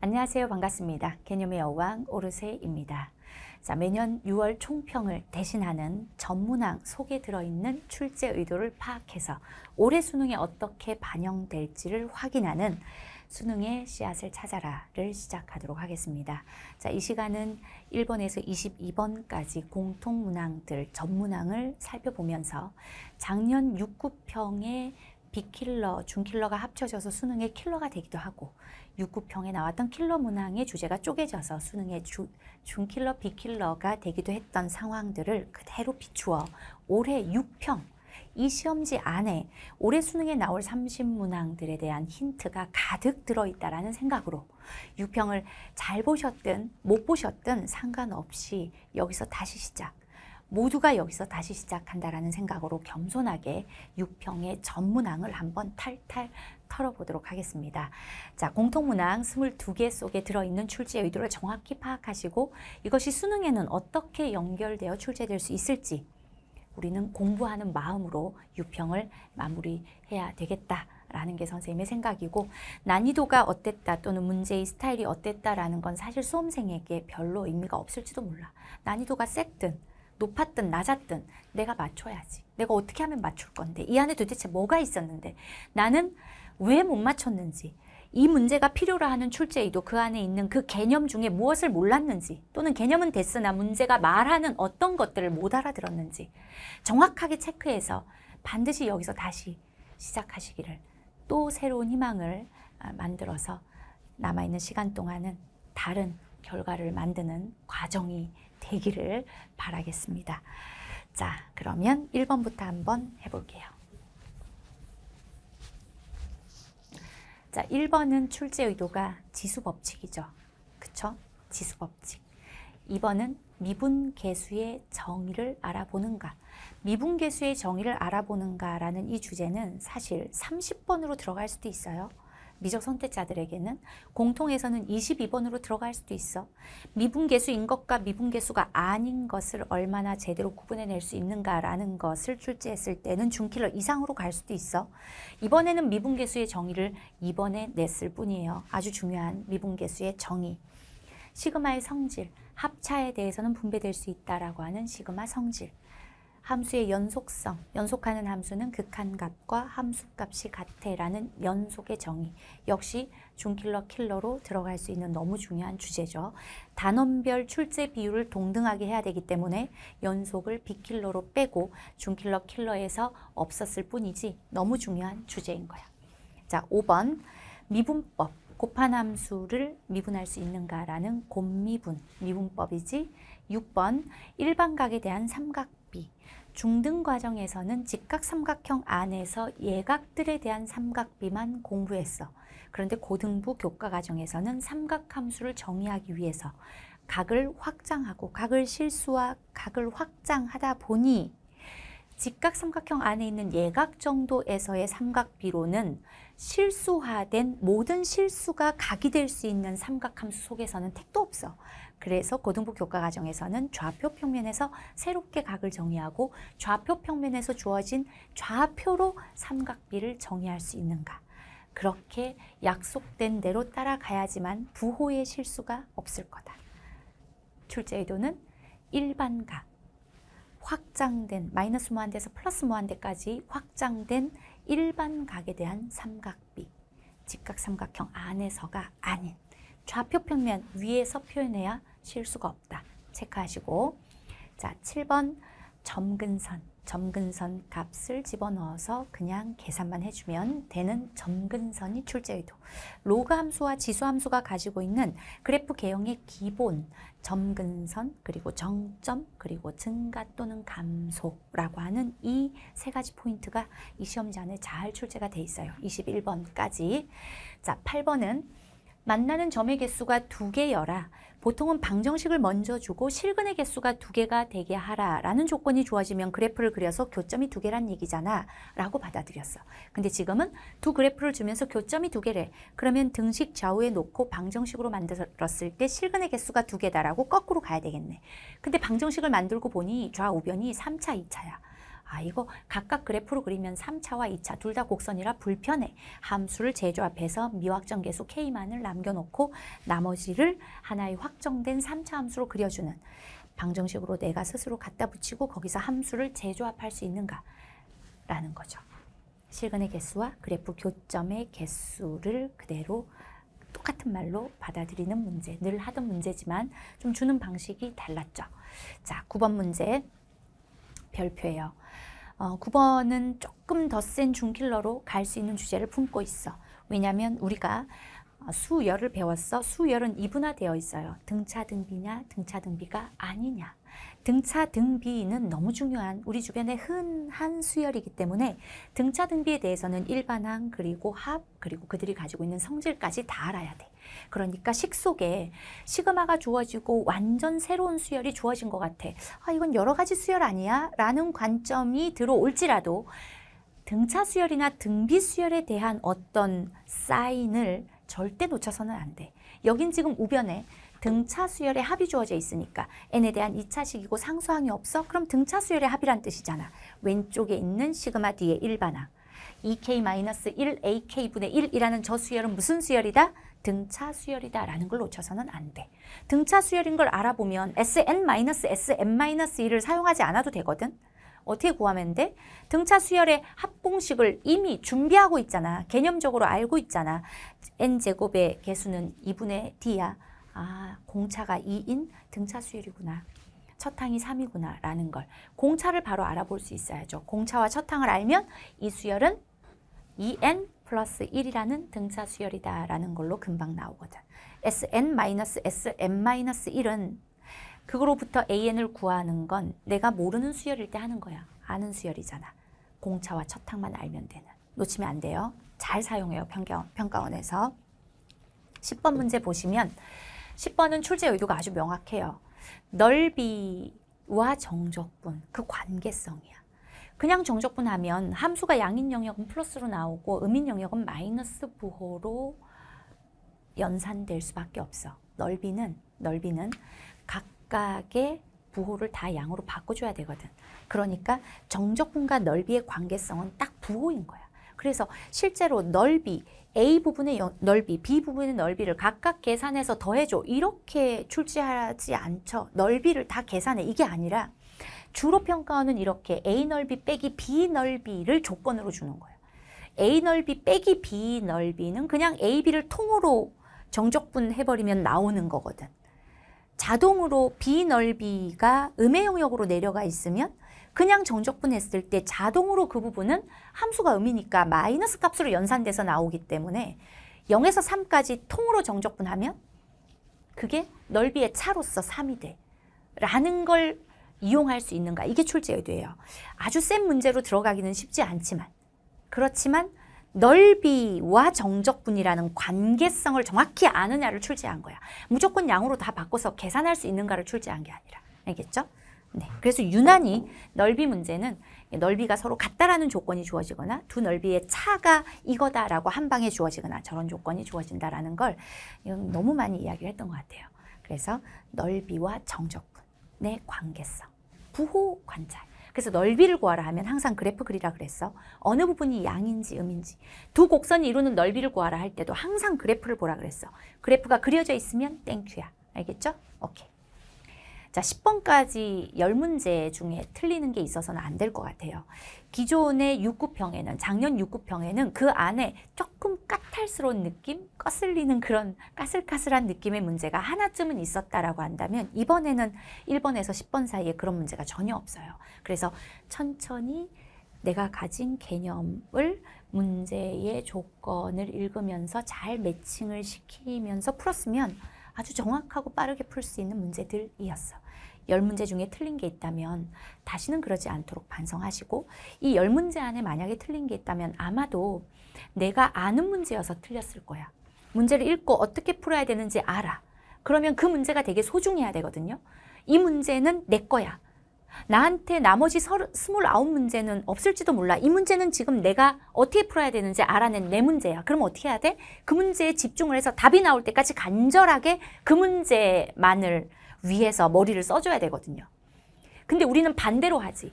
안녕하세요. 반갑습니다. 개념의 여왕 오르세입니다. 자, 매년 6월 총평을 대신하는 전문항 속에 들어있는 출제 의도를 파악해서 올해 수능에 어떻게 반영될지를 확인하는 수능의 씨앗을 찾아라를 시작하도록 하겠습니다. 자, 이 시간은 1번에서 22번까지 공통 문항들, 전문항을 살펴보면서 작년 6구평의 비킬러, 중킬러가 합쳐져서 수능의 킬러가 되기도 하고 6구평에 나왔던 킬러 문항의 주제가 쪼개져서 수능의 주, 준킬러, 비킬러가 되기도 했던 상황들을 그대로 비추어 올해 6평, 이 시험지 안에 올해 수능에 나올 30문항들에 대한 힌트가 가득 들어있다라는 생각으로 6평을 잘 보셨든 못 보셨든 상관없이 여기서 다시 시작. 모두가 여기서 다시 시작한다라는 생각으로 겸손하게 6평의 전문항을 한번 탈탈 털어보도록 하겠습니다. 자, 공통문항 22개 속에 들어있는 출제 의도를 정확히 파악하시고 이것이 수능에는 어떻게 연결되어 출제될 수 있을지 우리는 공부하는 마음으로 유평을 마무리해야 되겠다. 라는 게 선생님의 생각이고 난이도가 어땠다 또는 문제의 스타일이 어땠다라는 건 사실 수험생에게 별로 의미가 없을지도 몰라. 난이도가 셌든 높았든 낮았든 내가 맞춰야지. 내가 어떻게 하면 맞출 건데 이 안에 도대체 뭐가 있었는데 나는 왜못 맞췄는지 이 문제가 필요로 하는 출제이도 그 안에 있는 그 개념 중에 무엇을 몰랐는지 또는 개념은 됐으나 문제가 말하는 어떤 것들을 못 알아들었는지 정확하게 체크해서 반드시 여기서 다시 시작하시기를 또 새로운 희망을 아, 만들어서 남아있는 시간 동안은 다른 결과를 만드는 과정이 되기를 바라겠습니다. 자, 그러면 1번부터 한번 해볼게요. 자, 1번은 출제 의도가 지수 법칙이죠. 그쵸? 지수 법칙. 2번은 미분 계수의 정의를 알아보는가. 미분 계수의 정의를 알아보는가라는 이 주제는 사실 30번으로 들어갈 수도 있어요. 미적 선택자들에게는 공통에서는 22번으로 들어갈 수도 있어. 미분계수인 것과 미분계수가 아닌 것을 얼마나 제대로 구분해낼 수 있는가라는 것을 출제했을 때는 중킬러 이상으로 갈 수도 있어. 이번에는 미분계수의 정의를 이번에 냈을 뿐이에요. 아주 중요한 미분계수의 정의. 시그마의 성질, 합차에 대해서는 분배될 수 있다라고 하는 시그마 성질. 함수의 연속성, 연속하는 함수는 극한값과 함수값이 같애라는 연속의 정의. 역시 중킬러 킬러로 들어갈 수 있는 너무 중요한 주제죠. 단원별 출제 비율을 동등하게 해야 되기 때문에 연속을 비킬러로 빼고 중킬러 킬러에서 없었을 뿐이지 너무 중요한 주제인 거야. 자, 5번 미분법. 곱한 함수를 미분할 수 있는가라는 곱미분, 미분법이지 6번 일반각에 대한 삼각 중등 과정에서는 직각 삼각형 안에서 예각들에 대한 삼각비만 공부했어. 그런데 고등부 교과 과정에서는 삼각함수를 정의하기 위해서 각을 확장하고 각을 실수와 각을 확장하다 보니 직각 삼각형 안에 있는 예각 정도에서의 삼각비로는 실수화된 모든 실수가 각이 될 수 있는 삼각함수 속에서는 택도 없어. 그래서 고등부 교과 과정에서는 좌표 평면에서 새롭게 각을 정의하고 좌표 평면에서 주어진 좌표로 삼각비를 정의할 수 있는가. 그렇게 약속된 대로 따라가야지만 부호의 실수가 없을 거다. 출제의도는 일반각, 확장된 마이너스 무한대에서 플러스 무한대까지 확장된 일반각에 대한 삼각비, 직각삼각형 안에서가 아닌 좌표 평면 위에서 표현해야 실수가 없다. 체크하시고 자 7번 점근선 점근선 값을 집어넣어서 그냥 계산만 해주면 되는 점근선이 출제의도 로그 함수와 지수 함수가 가지고 있는 그래프 개형의 기본 점근선 그리고 정점 그리고 증가 또는 감소라고 하는 이 세 가지 포인트가 이 시험지 안에 잘 출제가 돼 있어요. 21번까지 자 8번은 만나는 점의 개수가 두 개여라. 보통은 방정식을 먼저 주고 실근의 개수가 두 개가 되게 하라 라는 조건이 주어지면 그래프를 그려서 교점이 두 개란 얘기잖아 라고 받아들였어. 근데 지금은 두 그래프를 주면서 교점이 두 개래. 그러면 등식 좌우에 놓고 방정식으로 만들었을 때 실근의 개수가 두 개다라고 거꾸로 가야 되겠네. 근데 방정식을 만들고 보니 좌우변이 3차, 2차야. 아 이거 각각 그래프로 그리면 3차와 2차 둘 다 곡선이라 불편해. 함수를 제조 앞에서 미확정 계수 K만을 남겨놓고 나머지를 하나의 확정된 3차 함수로 그려주는 방정식으로 내가 스스로 갖다 붙이고 거기서 함수를 재조합할 수 있는가 라는 거죠. 실근의 개수와 그래프 교점의 개수를 그대로 똑같은 말로 받아들이는 문제, 늘 하던 문제지만 좀 주는 방식이 달랐죠. 자, 9번 문제. 별표예요. 어, 9번은 조금 더 센 중킬러로 갈 수 있는 주제를 품고 있어. 왜냐하면 우리가 어, 수열을 배웠어. 수열은 이분화되어 있어요. 등차등비냐 등차등비가 아니냐. 등차등비는 너무 중요한 우리 주변의 흔한 수열이기 때문에 등차등비에 대해서는 일반항 그리고 합 그리고 그들이 가지고 있는 성질까지 다 알아야 돼. 그러니까 식 속에 시그마가 주어지고 완전 새로운 수열이 주어진 것 같아. 아, 이건 여러 가지 수열 아니야? 라는 관점이 들어올지라도 등차 수열이나 등비 수열에 대한 어떤 사인을 절대 놓쳐서는 안 돼. 여긴 지금 우변에 등차 수열의 합이 주어져 있으니까 n에 대한 2차식이고 상수항이 없어? 그럼 등차 수열의 합이란 뜻이잖아. 왼쪽에 있는 시그마 뒤에 일반항. 2K-1AK e 분의 1이라는 저 수열은 무슨 수열이다? 등차 수열이다 라는 걸 놓쳐서는 안 돼. 등차 수열인 걸 알아보면 SN-SM-1을 사용하지 않아도 되거든. 어떻게 구하면 돼? 등차 수열의 합공식을 이미 준비하고 있잖아. 개념적으로 알고 있잖아. n제곱의 개수는 2분의 d야. 아, 공차가 2인 등차 수열이구나. 첫 항이 3이구나 라는 걸 공차를 바로 알아볼 수 있어야죠. 공차와 첫 항을 알면 이 수열은 2n e 플러스 1이라는 등차 수열이다 라는 걸로 금방 나오거든. sn-sn-1은 그거로부터 an을 구하는 건 내가 모르는 수열일 때 하는 거야. 아는 수열이잖아. 공차와 첫항만 알면 되는. 놓치면 안 돼요. 잘 사용해요. 평경, 평가원에서. 10번 문제 보시면 10번은 출제 의도가 아주 명확해요. 넓이와 정적분, 그 관계성이야. 그냥 정적분하면 함수가 양인 영역은 플러스로 나오고 음인 영역은 마이너스 부호로 연산될 수밖에 없어. 넓이는 넓이는 각각의 부호를 다 양으로 바꿔줘야 되거든. 그러니까 정적분과 넓이의 관계성은 딱 부호인 거야. 그래서 실제로 넓이, A 부분의 넓이, B 부분의 넓이를 각각 계산해서 더해줘. 이렇게 출제하지 않죠. 넓이를 다 계산해. 이게 아니라 주로 평가원은 이렇게 A 넓이 빼기 B 넓이를 조건으로 주는 거예요. A 넓이 빼기 B 넓이는 그냥 A, B를 통으로 정적분 해버리면 나오는 거거든. 자동으로 B 넓이가 음의 영역으로 내려가 있으면 그냥 정적분 했을 때 자동으로 그 부분은 함수가 음이니까 마이너스 값으로 연산돼서 나오기 때문에 0에서 3까지 통으로 정적분하면 그게 넓이의 차로서 3이 돼. 라는 걸 이용할 수 있는가 이게 출제의도예요. 아주 센 문제로 들어가기는 쉽지 않지만 그렇지만 넓이와 정적분이라는 관계성을 정확히 아느냐를 출제한 거야. 무조건 양으로 다 바꿔서 계산할 수 있는가를 출제한 게 아니라 알겠죠? 네, 그래서 유난히 넓이 문제는 넓이가 서로 같다라는 조건이 주어지거나 두 넓이의 차가 이거다라고 한 방에 주어지거나 저런 조건이 주어진다라는 걸 너무 많이 이야기를 했던 것 같아요. 그래서 넓이와 정적분의 관계성 부호 관찰. 그래서 넓이를 구하라 하면 항상 그래프 그리라 그랬어. 어느 부분이 양인지 음인지. 두 곡선이 이루는 넓이를 구하라 할 때도 항상 그래프를 보라 그랬어. 그래프가 그려져 있으면 땡큐야. 알겠죠? 오케이. 자, 10번까지 10문제 중에 틀리는 게 있어서는 안 될 것 같아요. 기존의 6구평에는 작년 6구평에는 그 안에 조금 까탈스러운 느낌? 거슬리는 그런 까슬까슬한 느낌의 문제가 하나쯤은 있었다라고 한다면 이번에는 1번에서 10번 사이에 그런 문제가 전혀 없어요. 그래서 천천히 내가 가진 개념을 문제의 조건을 읽으면서 잘 매칭을 시키면서 풀었으면 아주 정확하고 빠르게 풀 수 있는 문제들이었어. 열문제 중에 틀린 게 있다면 다시는 그러지 않도록 반성하시고 이 열문제 안에 만약에 틀린 게 있다면 아마도 내가 아는 문제여서 틀렸을 거야. 문제를 읽고 어떻게 풀어야 되는지 알아. 그러면 그 문제가 되게 소중해야 되거든요. 이 문제는 내 거야. 나한테 나머지 29문제는 없을지도 몰라. 이 문제는 지금 내가 어떻게 풀어야 되는지 알아낸 내 문제야. 그럼 어떻게 해야 돼? 그 문제에 집중을 해서 답이 나올 때까지 간절하게 그 문제만을 위에서 머리를 써줘야 되거든요. 근데 우리는 반대로 하지.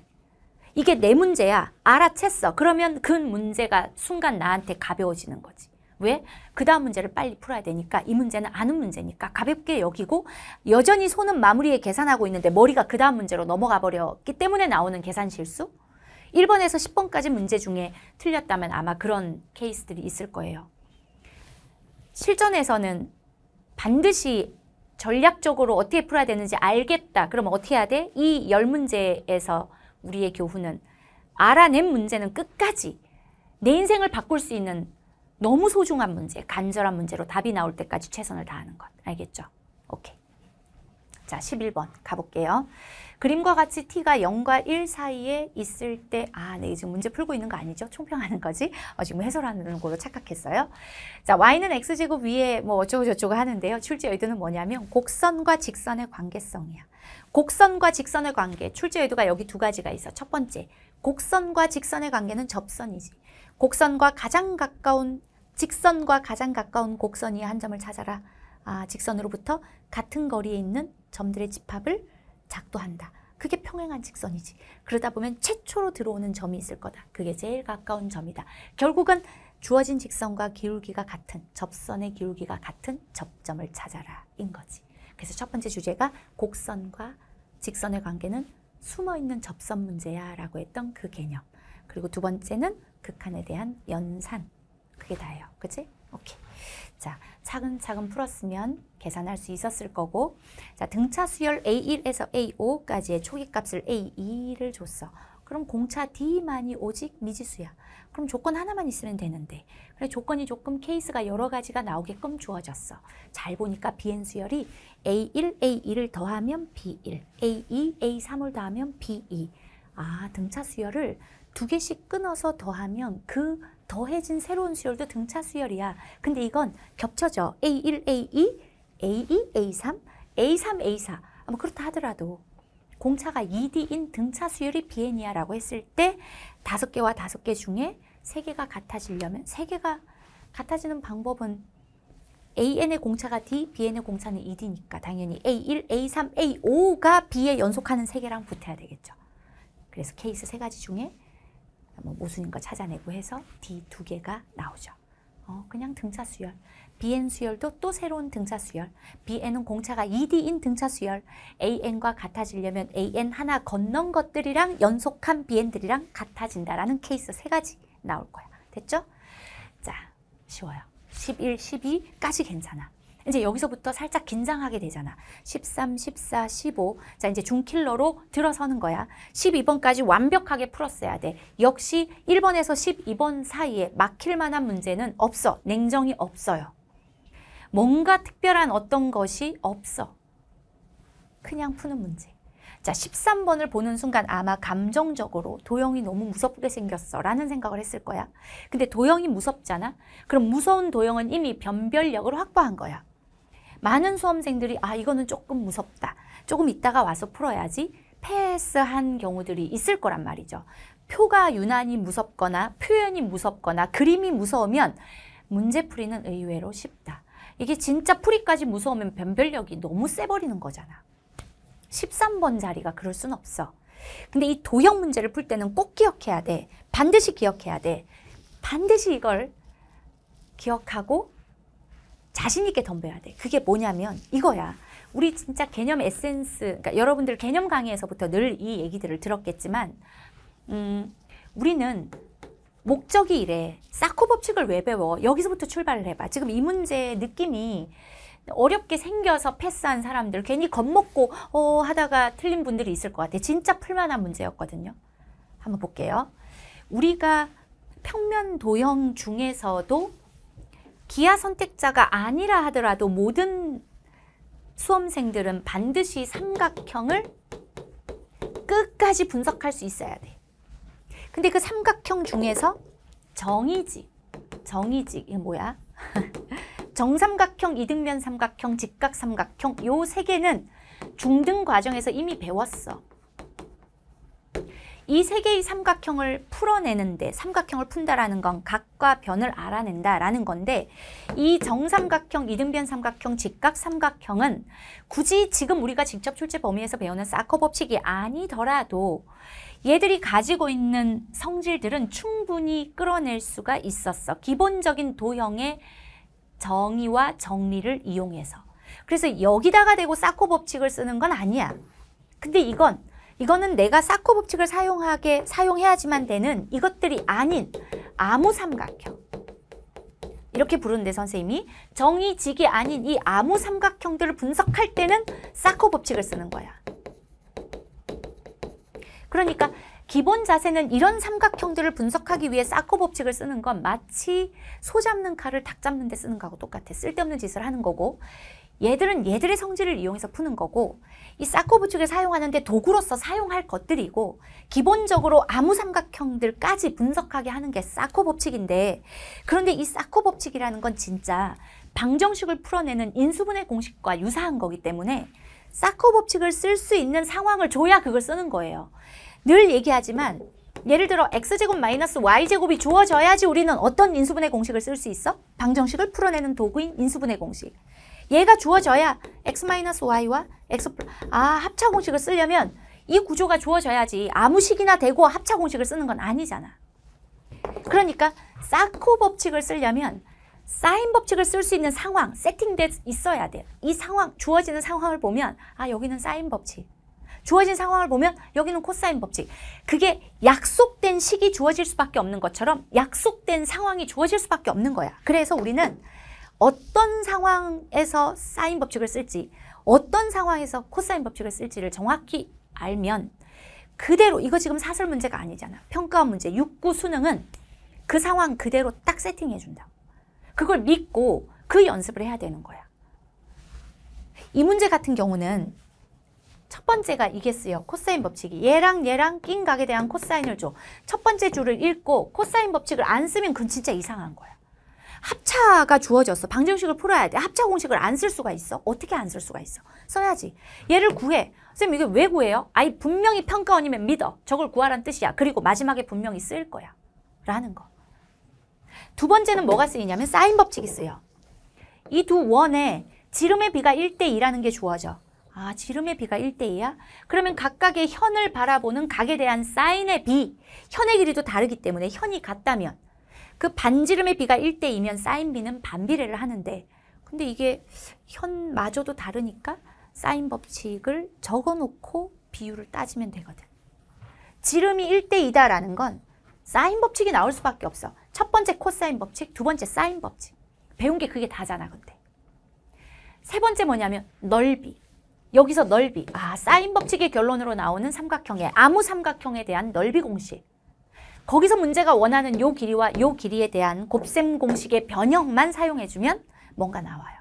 이게 내 문제야. 알아챘어. 그러면 그 문제가 순간 나한테 가벼워지는 거지. 왜? 그 다음 문제를 빨리 풀어야 되니까 이 문제는 아는 문제니까 가볍게 여기고 여전히 손은 마무리에 계산하고 있는데 머리가 그 다음 문제로 넘어가 버렸기 때문에 나오는 계산 실수? 1번에서 10번까지 문제 중에 틀렸다면 아마 그런 케이스들이 있을 거예요. 실전에서는 반드시 전략적으로 어떻게 풀어야 되는지 알겠다. 그러 어떻게 해야 돼? 이 열 문제에서 우리의 교훈은 알아낸 문제는 끝까지 내 인생을 바꿀 수 있는 너무 소중한 문제, 간절한 문제로 답이 나올 때까지 최선을 다하는 것. 알겠죠? 오케이. 자, 11번 가볼게요. 그림과 같이 t가 0과 1 사이에 있을 때 아, 네, 지금 문제 풀고 있는 거 아니죠? 총평하는 거지? 어, 지금 해설하는 걸로 착각했어요. 자, y는 x제곱 위에 뭐 어쩌고저쩌고 하는데요. 출제 의도는 뭐냐면 곡선과 직선의 관계성이야. 곡선과 직선의 관계, 출제 의도가 여기 두 가지가 있어. 첫 번째, 곡선과 직선의 관계는 접선이지. 곡선과 가장 가까운 직선과 가장 가까운 곡선이 한 점을 찾아라. 아, 직선으로부터 같은 거리에 있는 점들의 집합을 작도한다. 그게 평행한 직선이지. 그러다 보면 최초로 들어오는 점이 있을 거다. 그게 제일 가까운 점이다. 결국은 주어진 직선과 기울기가 같은 접선의 기울기가 같은 접점을 찾아라 인 거지. 그래서 첫 번째 주제가 곡선과 직선의 관계는 숨어있는 접선 문제야 라고 했던 그 개념. 그리고 두 번째는 극한에 대한 연산. 그게 다예요. 그치? 오케이. 자, 차근차근 풀었으면 계산할 수 있었을 거고 자, 등차 수열 A1에서 A5까지의 초기값을 A2를 줬어. 그럼 공차 D만이 오직 미지수야. 그럼 조건 하나만 있으면 되는데 그래 조건이 조금 케이스가 여러 가지가 나오게끔 주어졌어. 잘 보니까 BN 수열이 A1, A2를 더하면 B1, A2, A3을 더하면 B2. 아, 등차 수열을 두 개씩 끊어서 더하면 그 더해진 새로운 수열도 등차 수열이야. 근데 이건 겹쳐져. A1, A2, A2, A3, A3, A4. 아마 뭐 그렇다 하더라도 공차가 2D인 등차 수열이 비엔이야라고 했을 때 다섯 개와 다섯 개 중에 세 개가 같아지려면 세 개가 같아지는 방법은 AN의 공차가 D, BN의 공차는 2D니까 당연히 A1, A3, A5가 B에 연속하는 세 개랑 붙어야 되겠죠. 그래서 케이스 세 가지 중에 뭐 모순인 걸 찾아내고 해서 D 두 개가 나오죠. 어, 그냥 등차 수열. BN 수열도 또 새로운 등차 수열. BN은 공차가 2D인 e 등차 수열. AN과 같아지려면 AN 하나 건넌 것들이랑 연속한 BN들이랑 같아진다라는 케이스 세 가지 나올 거야. 됐죠? 자, 쉬워요. 11, 12까지 괜찮아. 이제 여기서부터 살짝 긴장하게 되잖아. 13, 14, 15. 자, 이제 중킬러로 들어서는 거야. 12번까지 완벽하게 풀었어야 돼. 역시 1번에서 12번 사이에 막힐 만한 문제는 없어. 냉정이 없어요. 뭔가 특별한 어떤 것이 없어. 그냥 푸는 문제. 자, 13번을 보는 순간 아마 감정적으로 도영이 너무 무섭게 생겼어 라는 생각을 했을 거야. 근데 도영이 무섭잖아? 그럼 무서운 도영은 이미 변별력을 확보한 거야. 많은 수험생들이 아 이거는 조금 무섭다. 조금 있다가 와서 풀어야지 패스한 경우들이 있을 거란 말이죠. 표가 유난히 무섭거나 표현이 무섭거나 그림이 무서우면 문제풀이는 의외로 쉽다. 이게 진짜 풀이까지 무서우면 변별력이 너무 세버리는 거잖아. 13번 자리가 그럴 순 없어. 근데 이 도형 문제를 풀 때는 꼭 기억해야 돼. 반드시 기억해야 돼. 반드시 이걸 기억하고 자신 있게 덤벼야 돼. 그게 뭐냐면 이거야. 우리 진짜 개념 에센스, 그러니까 여러분들 개념 강의에서부터 늘 이 얘기들을 들었겠지만 음, 우리는 목적이 이래. 사코 법칙을 왜 배워? 여기서부터 출발을 해봐. 지금 이 문제의 느낌이 어렵게 생겨서 패스한 사람들 괜히 겁먹고 어, 하다가 틀린 분들이 있을 것 같아. 진짜 풀만한 문제였거든요. 한번 볼게요. 우리가 평면 도형 중에서도 기아 선택자가 아니라 하더라도 모든 수험생들은 반드시 삼각형을 끝까지 분석할 수 있어야 돼. 근데 그 삼각형 중에서 정이직, 정이직, 이게 뭐야? 정삼각형, 이등면 삼각형, 직각삼각형 요 세 개는 중등 과정에서 이미 배웠어. 이세 개의 삼각형을 풀어내는데 삼각형을 푼다라는 건 각과 변을 알아낸다라는 건데 이 정삼각형, 이등변 삼각형, 직각 삼각형은 굳이 지금 우리가 직접 출제 범위에서 배우는 사커 법칙이 아니더라도 얘들이 가지고 있는 성질들은 충분히 끌어낼 수가 있었어. 기본적인 도형의 정의와 정리를 이용해서. 그래서 여기다가 대고 사코 법칙을 쓰는 건 아니야. 근데 이건 이거는 내가 사코 법칙을 사용하게 사용해야지만 되는 이것들이 아닌 아무 삼각형 이렇게 부르는데 선생님이 정의직이 아닌 이 아무 삼각형들을 분석할 때는 사코 법칙을 쓰는 거야. 그러니까 기본 자세는 이런 삼각형들을 분석하기 위해 사코 법칙을 쓰는 건 마치 소 잡는 칼을 닭 잡는 데 쓰는 거하고 똑같아. 쓸데없는 짓을 하는 거고 얘들은 얘들의 성질을 이용해서 푸는 거고 이 사코브 축을 사용하는데 도구로서 사용할 것들이고 기본적으로 아무 삼각형들까지 분석하게 하는 게 사코 법칙인데 그런데 이 사코 법칙이라는 건 진짜 방정식을 풀어내는 인수분해 공식과 유사한 거기 때문에 사코 법칙을 쓸 수 있는 상황을 줘야 그걸 쓰는 거예요. 늘 얘기하지만 예를 들어 x제곱 마이너스 y제곱이 주어져야지 우리는 어떤 인수분해 공식을 쓸 수 있어? 방정식을 풀어내는 도구인 인수분해 공식. 얘가 주어져야 x-y와 x 아 합차 공식을 쓰려면 이 구조가 주어져야지 아무 식이나 되고 합차 공식을 쓰는 건 아니잖아. 그러니까 사코 법칙을 쓰려면 사인 법칙을 쓸 수 있는 상황, 세팅돼 있어야 돼. 이 상황, 주어지는 상황을 보면 아 여기는 사인 법칙. 주어진 상황을 보면 여기는 코사인 법칙. 그게 약속된 식이 주어질 수밖에 없는 것처럼 약속된 상황이 주어질 수밖에 없는 거야. 그래서 우리는 어떤 상황에서 사인 법칙을 쓸지 어떤 상황에서 코사인 법칙을 쓸지를 정확히 알면 그대로 이거 지금 사설 문제가 아니잖아. 평가원 문제 6구 수능은 그 상황 그대로 딱 세팅해 준다. 그걸 믿고 그 연습을 해야 되는 거야. 이 문제 같은 경우는 첫 번째가 이게 쓰여. 코사인 법칙이. 얘랑 얘랑 낀 각에 대한 코사인을 줘. 첫 번째 줄을 읽고 코사인 법칙을 안 쓰면 그건 진짜 이상한 거야. 합차가 주어졌어. 방정식을 풀어야 돼. 합차 공식을 안 쓸 수가 있어. 어떻게 안 쓸 수가 있어? 써야지. 얘를 구해. 선생님 이게 왜 구해요? 아이 분명히 평가원이면 믿어. 저걸 구하란 뜻이야. 그리고 마지막에 분명히 쓸 거야. 라는 거. 두 번째는 뭐가 쓰이냐면 사인 법칙이 쓰여. 이 두 원에 지름의 비가 1대2라는 게 주어져. 아, 지름의 비가 1대2야? 그러면 각각의 현을 바라보는 각에 대한 사인의 비, 현의 길이도 다르기 때문에 현이 같다면 그 반지름의 비가 1대이면 사인 비는 반비례를 하는데 근데 이게 현마저도 다르니까 사인 법칙을 적어놓고 비율을 따지면 되거든. 지름이 1대2다라는 건 사인 법칙이 나올 수밖에 없어. 첫 번째 코사인 법칙, 두 번째 사인 법칙. 배운 게 그게 다잖아, 근데. 세 번째 뭐냐면 넓이. 여기서 넓이. 아, 사인 법칙의 결론으로 나오는 삼각형의 아무 삼각형에 대한 넓이 공식. 거기서 문제가 원하는 요 길이와 요 길이에 대한 곱셈 공식의 변형만 사용해주면 뭔가 나와요.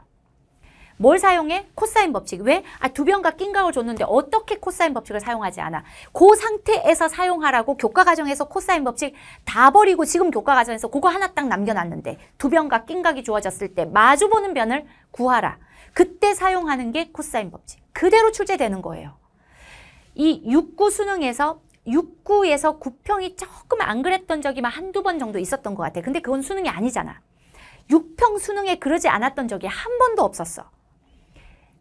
뭘 사용해? 코사인 법칙. 왜? 아, 두 변과 낀각을 줬는데 어떻게 코사인 법칙을 사용하지 않아? 그 상태에서 사용하라고 교과 과정에서 코사인 법칙 다 버리고 지금 교과 과정에서 그거 하나 딱 남겨놨는데 두 변과 낀각이 주어졌을 때 마주보는 변을 구하라. 그때 사용하는 게 코사인 법칙. 그대로 출제되는 거예요. 이 6구 수능에서 6구에서9평이 조금 안 그랬던 적이 한두 번 정도 있었던 것 같아. 근데 그건 수능이 아니잖아. 육평 수능에 그러지 않았던 적이 한 번도 없었어.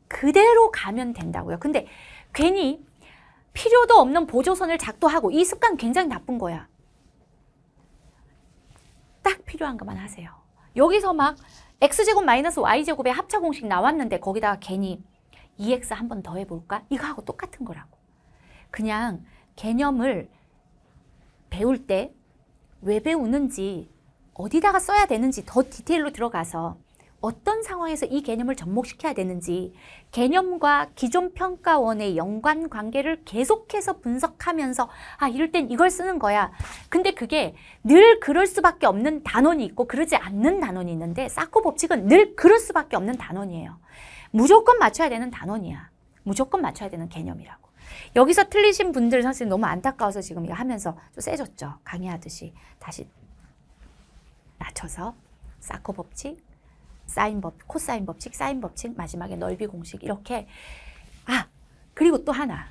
그대로 가면 된다고요. 근데 괜히 필요도 없는 보조선을 작도하고 이 습관 굉장히 나쁜 거야. 딱 필요한 것만 하세요. 여기서 막 x제곱 마이너스 y제곱의 합차 공식 나왔는데 거기다가 괜히 2x e 한번 더 해볼까? 이거하고 똑같은 거라고. 그냥 개념을 배울 때 왜 배우는지 어디다가 써야 되는지 더 디테일로 들어가서 어떤 상황에서 이 개념을 접목시켜야 되는지 개념과 기존 평가원의 연관 관계를 계속해서 분석하면서 아 이럴 땐 이걸 쓰는 거야 근데 그게 늘 그럴 수밖에 없는 단원이 있고 그러지 않는 단원이 있는데 사코 법칙은 늘 그럴 수밖에 없는 단원이에요 무조건 맞춰야 되는 단원이야 무조건 맞춰야 되는 개념이라고 여기서 틀리신 분들 사실 너무 안타까워서 지금 이거 하면서 좀 세졌죠. 강의하듯이 다시 낮춰서 사코 법칙, 사인 법, 코사인 법칙, 사인 법칙, 마지막에 넓이 공식 이렇게 아 그리고 또 하나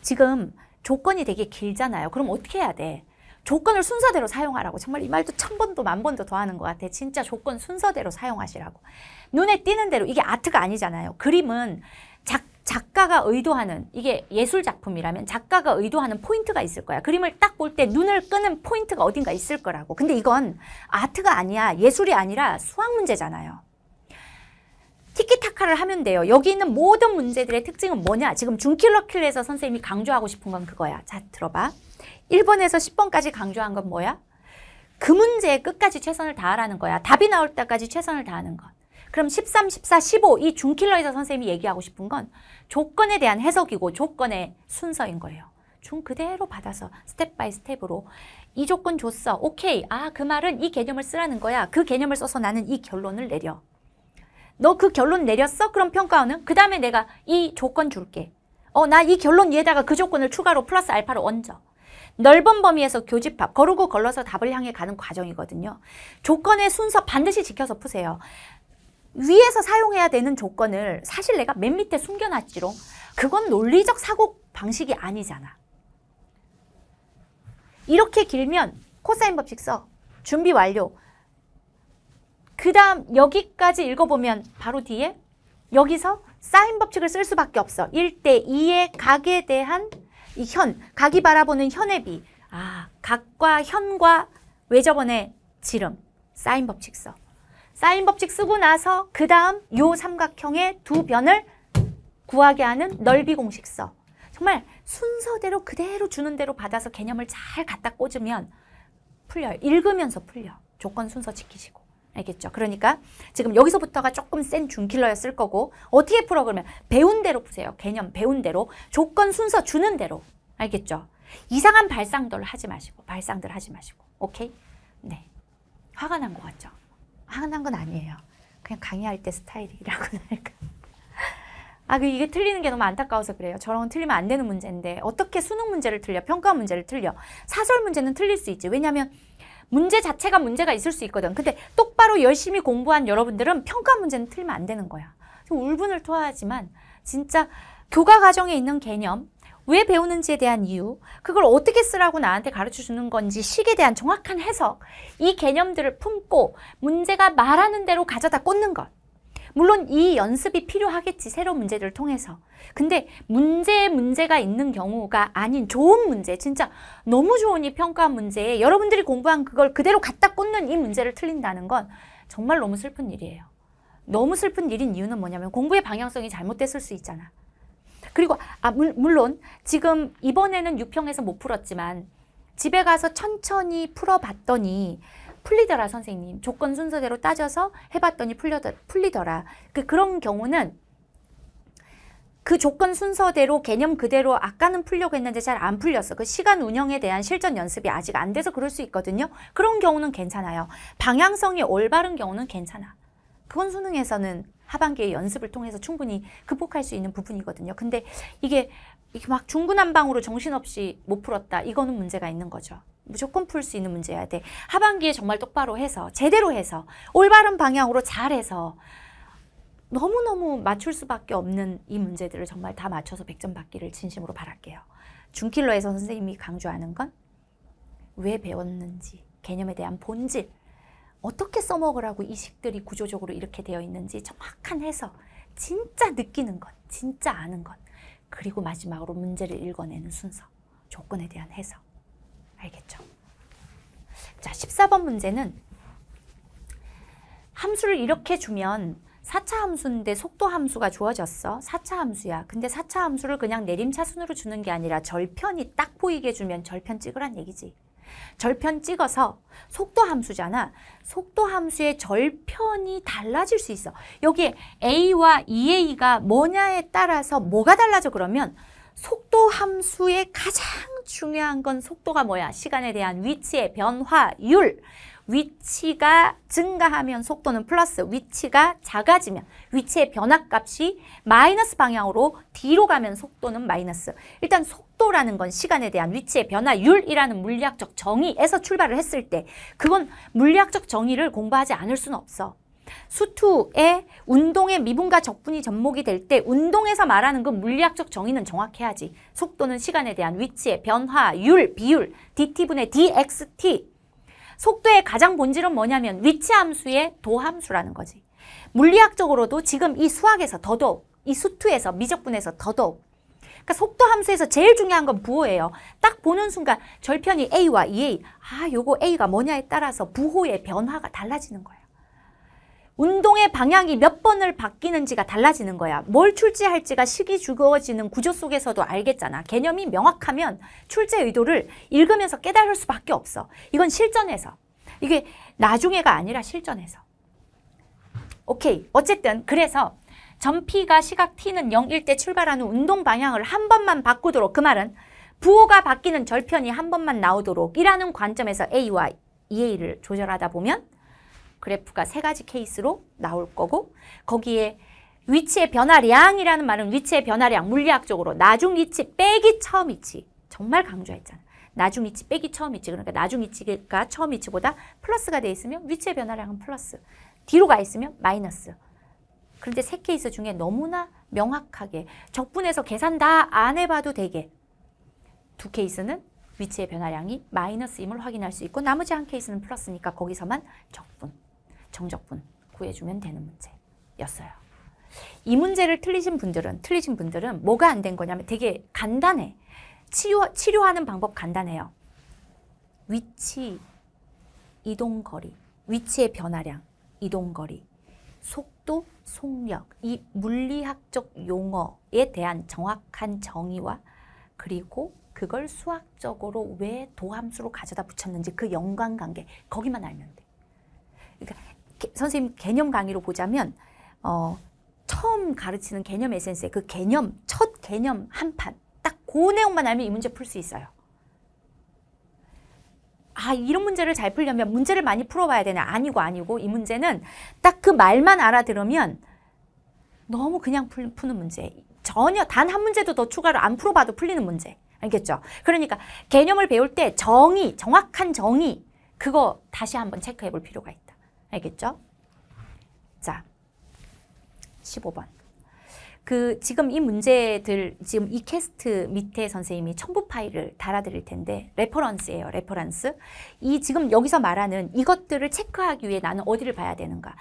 지금 조건이 되게 길잖아요. 그럼 어떻게 해야 돼? 조건을 순서대로 사용하라고. 정말 이 말도 천 번도 만 번도 더 하는 것 같아. 진짜 조건 순서대로 사용하시라고. 눈에 띄는 대로 이게 아트가 아니잖아요. 그림은 작가가 의도하는 이게 예술 작품이라면 작가가 의도하는 포인트가 있을 거야. 그림을 딱 볼 때 눈을 끄는 포인트가 어딘가 있을 거라고. 근데 이건 아트가 아니야. 예술이 아니라 수학 문제잖아요. 티키타카를 하면 돼요. 여기 있는 모든 문제들의 특징은 뭐냐? 지금 중킬러킬에서 선생님이 강조하고 싶은 건 그거야. 자, 들어봐. 1번에서 10번까지 강조한 건 뭐야? 그 문제에 끝까지 최선을 다하라는 거야. 답이 나올 때까지 최선을 다하는 것. 그럼 13, 14, 15 이 중킬러에서 선생님이 얘기하고 싶은 건 조건에 대한 해석이고 조건의 순서인 거예요. 중 그대로 받아서 스텝 바이 스텝으로 이 조건 줬어. 오케이. 아, 그 말은 이 개념을 쓰라는 거야. 그 개념을 써서 나는 이 결론을 내려. 너 그 결론 내렸어? 그럼 평가원은 그 다음에 내가 이 조건 줄게. 어, 나 이 결론 위에다가 그 조건을 추가로 플러스 알파로 얹어. 넓은 범위에서 교집합, 거르고 걸러서 답을 향해 가는 과정이거든요. 조건의 순서 반드시 지켜서 푸세요. 위에서 사용해야 되는 조건을 사실 내가 맨 밑에 숨겨놨지롱. 그건 논리적 사고 방식이 아니잖아. 이렇게 길면 코사인 법칙 써. 준비 완료. 그 다음 여기까지 읽어보면 바로 뒤에 여기서 사인 법칙을 쓸 수밖에 없어. 1대 2의 각에 대한 이 현, 각이 바라보는 현의 비. 아, 각과 현과 외접원의 지름. 사인 법칙 써. 사인 법칙 쓰고 나서 그 다음 요 삼각형의 두 변을 구하게 하는 넓이 공식서 정말 순서대로 그대로 주는 대로 받아서 개념을 잘 갖다 꽂으면 풀려요. 읽으면서 풀려. 조건 순서 지키시고. 알겠죠? 그러니까 지금 여기서부터가 조금 센 중킬러였을 거고 어떻게 풀어 그러면 배운 대로 푸세요. 개념 배운 대로 조건 순서 주는 대로 알겠죠? 이상한 발상들 하지 마시고 발상들 하지 마시고 오케이? 네 화가 난 것 같죠? 화난 건 아니에요. 그냥 강의할 때 스타일이라고 할까. 아, 그 이게 틀리는 게 너무 안타까워서 그래요. 저런 틀리면 안 되는 문제인데 어떻게 수능 문제를 틀려? 평가 문제를 틀려? 사설 문제는 틀릴 수 있지. 왜냐하면 문제 자체가 문제가 있을 수 있거든. 근데 똑바로 열심히 공부한 여러분들은 평가 문제는 틀리면 안 되는 거야. 울분을 토하지만 진짜 교과 과정에 있는 개념 왜 배우는지에 대한 이유, 그걸 어떻게 쓰라고 나한테 가르쳐 주는 건지 식에 대한 정확한 해석, 이 개념들을 품고 문제가 말하는 대로 가져다 꽂는 것. 물론 이 연습이 필요하겠지, 새로운 문제들을 통해서. 근데 문제에 문제가 있는 경우가 아닌 좋은 문제, 진짜 너무 좋은 이 평가 문제에 여러분들이 공부한 그걸 그대로 갖다 꽂는 이 문제를 틀린다는 건 정말 너무 슬픈 일이에요. 너무 슬픈 일인 이유는 뭐냐면 공부의 방향성이 잘못됐을 수 있잖아. 그리고 아, 물, 물론 지금 이번에는 6평에서 못 풀었지만 집에 가서 천천히 풀어봤더니 풀리더라 선생님. 조건 순서대로 따져서 해봤더니 풀려 풀리더라. 그, 그런 경우는 그 조건 순서대로 개념 그대로 아까는 풀려고 했는데 잘 안 풀렸어. 그 시간 운영에 대한 실전 연습이 아직 안 돼서 그럴 수 있거든요. 그런 경우는 괜찮아요. 방향성이 올바른 경우는 괜찮아. 그건 수능에서는 하반기에 연습을 통해서 충분히 극복할 수 있는 부분이거든요. 근데 이게 이게 막 중구난방으로 정신없이 못 풀었다. 이거는 문제가 있는 거죠. 무조건 풀 수 있는 문제야 돼. 하반기에 정말 똑바로 해서 제대로 해서 올바른 방향으로 잘해서 너무너무 맞출 수밖에 없는 이 문제들을 정말 다 맞춰서 100점 받기를 진심으로 바랄게요. 중킬러에서 선생님이 강조하는 건 왜 배웠는지 개념에 대한 본질 어떻게 써먹으라고 이식들이 구조적으로 이렇게 되어 있는지 정확한 해석, 진짜 느끼는 것, 진짜 아는 것, 그리고 마지막으로 문제를 읽어내는 순서, 조건에 대한 해석. 알겠죠? 자, 14번 문제는 함수를 이렇게 주면 4차 함수인데 속도 함수가 주어졌어. 4차 함수야. 근데 4차 함수를 그냥 내림차순으로 주는 게 아니라 절편이 딱 보이게 주면 절편 찍으란 얘기지. 절편 찍어서 속도 함수잖아. 속도 함수의 절편이 달라질 수 있어. 여기에 a와 e a 가 뭐냐에 따라서 뭐가 달라져 그러면 속도 함수의 가장 중요한 건 속도가 뭐야? 시간에 대한 위치의 변화율. 위치가 증가하면 속도는 플러스, 위치가 작아지면 위치의 변화값이 마이너스 방향으로 뒤로 가면 속도는 마이너스. 일단 속 속도라는 건 시간에 대한 위치의 변화율이라는 물리학적 정의에서 출발을 했을 때 그건 물리학적 정의를 공부하지 않을 수는 없어. 수투의 운동의 미분과 적분이 접목이 될 때 운동에서 말하는 건 물리학적 정의는 정확해야지. 속도는 시간에 대한 위치의 변화율, 비율, dt분의 dxt. 속도의 가장 본질은 뭐냐면 위치함수의 도함수라는 거지. 물리학적으로도 지금 이 수학에서 더더욱, 이 수투에서 미적분에서 더더욱 그러니까 속도 함수에서 제일 중요한 건 부호예요. 딱 보는 순간 절편이 A와 EA, 아, 요거 A가 뭐냐에 따라서 부호의 변화가 달라지는 거예요. 운동의 방향이 몇 번을 바뀌는지가 달라지는 거야. 뭘 출제할지가 시기 주어지는 구조 속에서도 알겠잖아. 개념이 명확하면 출제 의도를 읽으면서 깨달을 수밖에 없어. 이건 실전에서. 이게 나중에가 아니라 실전에서. 오케이. 어쨌든 그래서 점피가 시각 t는 0일 때 출발하는 운동 방향을 한 번만 바꾸도록 그 말은 부호가 바뀌는 절편이 한 번만 나오도록 이라는 관점에서 A와 EA를 조절하다 보면 그래프가 세 가지 케이스로 나올 거고 거기에 위치의 변화량이라는 말은 위치의 변화량 물리학적으로 나중 위치 빼기 처음 위치 정말 강조했잖아. 나중 위치 빼기 처음 위치 그러니까 나중 위치가 처음 위치보다 플러스가 돼 있으면 위치의 변화량은 플러스 뒤로 가 있으면 마이너스 그런데 세 케이스 중에 너무나 명확하게 적분해서 계산 다 안 해봐도 되게 두 케이스는 위치의 변화량이 마이너스임을 확인할 수 있고 나머지 한 케이스는 플러스니까 거기서만 적분, 정적분 구해주면 되는 문제였어요. 이 문제를 틀리신 분들은 틀리신 분들은 뭐가 안 된 거냐면 되게 간단해. 치료, 치료하는 방법 간단해요. 위치, 이동거리, 위치의 변화량, 이동거리, 속도, 속력, 이 물리학적 용어에 대한 정확한 정의와 그리고 그걸 수학적으로 왜 도함수로 가져다 붙였는지 그 연관관계 거기만 알면 돼. 그러니까 게, 선생님 개념 강의로 보자면 어, 처음 가르치는 개념 에센스의 그 개념 첫 개념 한 판딱 그 내용만 알면 이 문제 풀 수 있어요. 아 이런 문제를 잘 풀려면 문제를 많이 풀어봐야 되나 아니고 아니고 이 문제는 딱 그 말만 알아들으면 너무 그냥 풀, 푸는 문제 전혀 단 한 문제도 더 추가로 안 풀어봐도 풀리는 문제 알겠죠? 그러니까 개념을 배울 때 정의 정확한 정의 그거 다시 한번 체크해 볼 필요가 있다 알겠죠? 자 15번 그 지금 이 문제들 지금 이 캐스트 밑에 선생님이 첨부 파일을 달아드릴 텐데 레퍼런스예요 레퍼런스 이 지금 여기서 말하는 이것들을 체크하기 위해 나는 어디를 봐야 되는가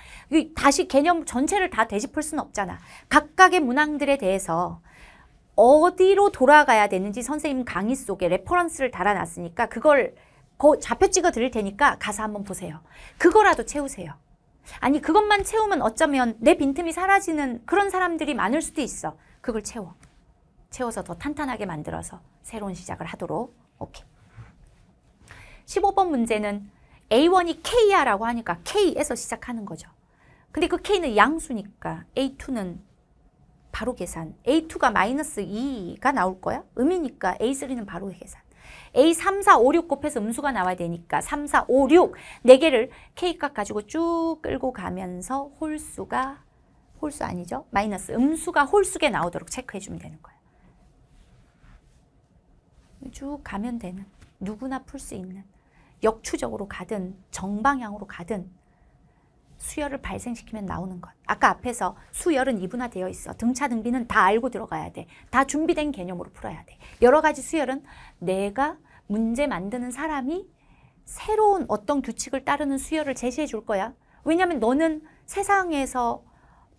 다시 개념 전체를 다 되짚을 수는 없잖아 각각의 문항들에 대해서 어디로 돌아가야 되는지 선생님 강의 속에 레퍼런스를 달아놨으니까 그걸 그 좌표 찍어 드릴 테니까 가서 한번 보세요 그거라도 채우세요 아니 그것만 채우면 어쩌면 내 빈틈이 사라지는 그런 사람들이 많을 수도 있어. 그걸 채워. 채워서 더 탄탄하게 만들어서 새로운 시작을 하도록. 오케이. 15번 문제는 A1이 K야라고 하니까 K에서 시작하는 거죠. 근데 그 K는 양수니까 A2는 바로 계산. A2가 마이너스 2가 나올 거야. 음이니까 A3는 바로 계산. A 3, 4, 5, 6 곱해서 음수가 나와야 되니까 3, 4, 5, 6 4개를 K값 가지고 쭉 끌고 가면서 홀수가 홀수 아니죠? 마이너스 음수가 홀수게 나오도록 체크해 주면 되는 거예요. 쭉 가면 되는 누구나 풀 수 있는 역추적으로 가든 정방향으로 가든 수혈을 발생시키면 나오는 것. 아까 앞에서 수혈은 이분화되어 있어. 등차 등비는 다 알고 들어가야 돼. 다 준비된 개념으로 풀어야 돼. 여러 가지 수혈은 내가 문제 만드는 사람이 새로운 어떤 규칙을 따르는 수혈을 제시해 줄 거야. 왜냐하면 너는 세상에서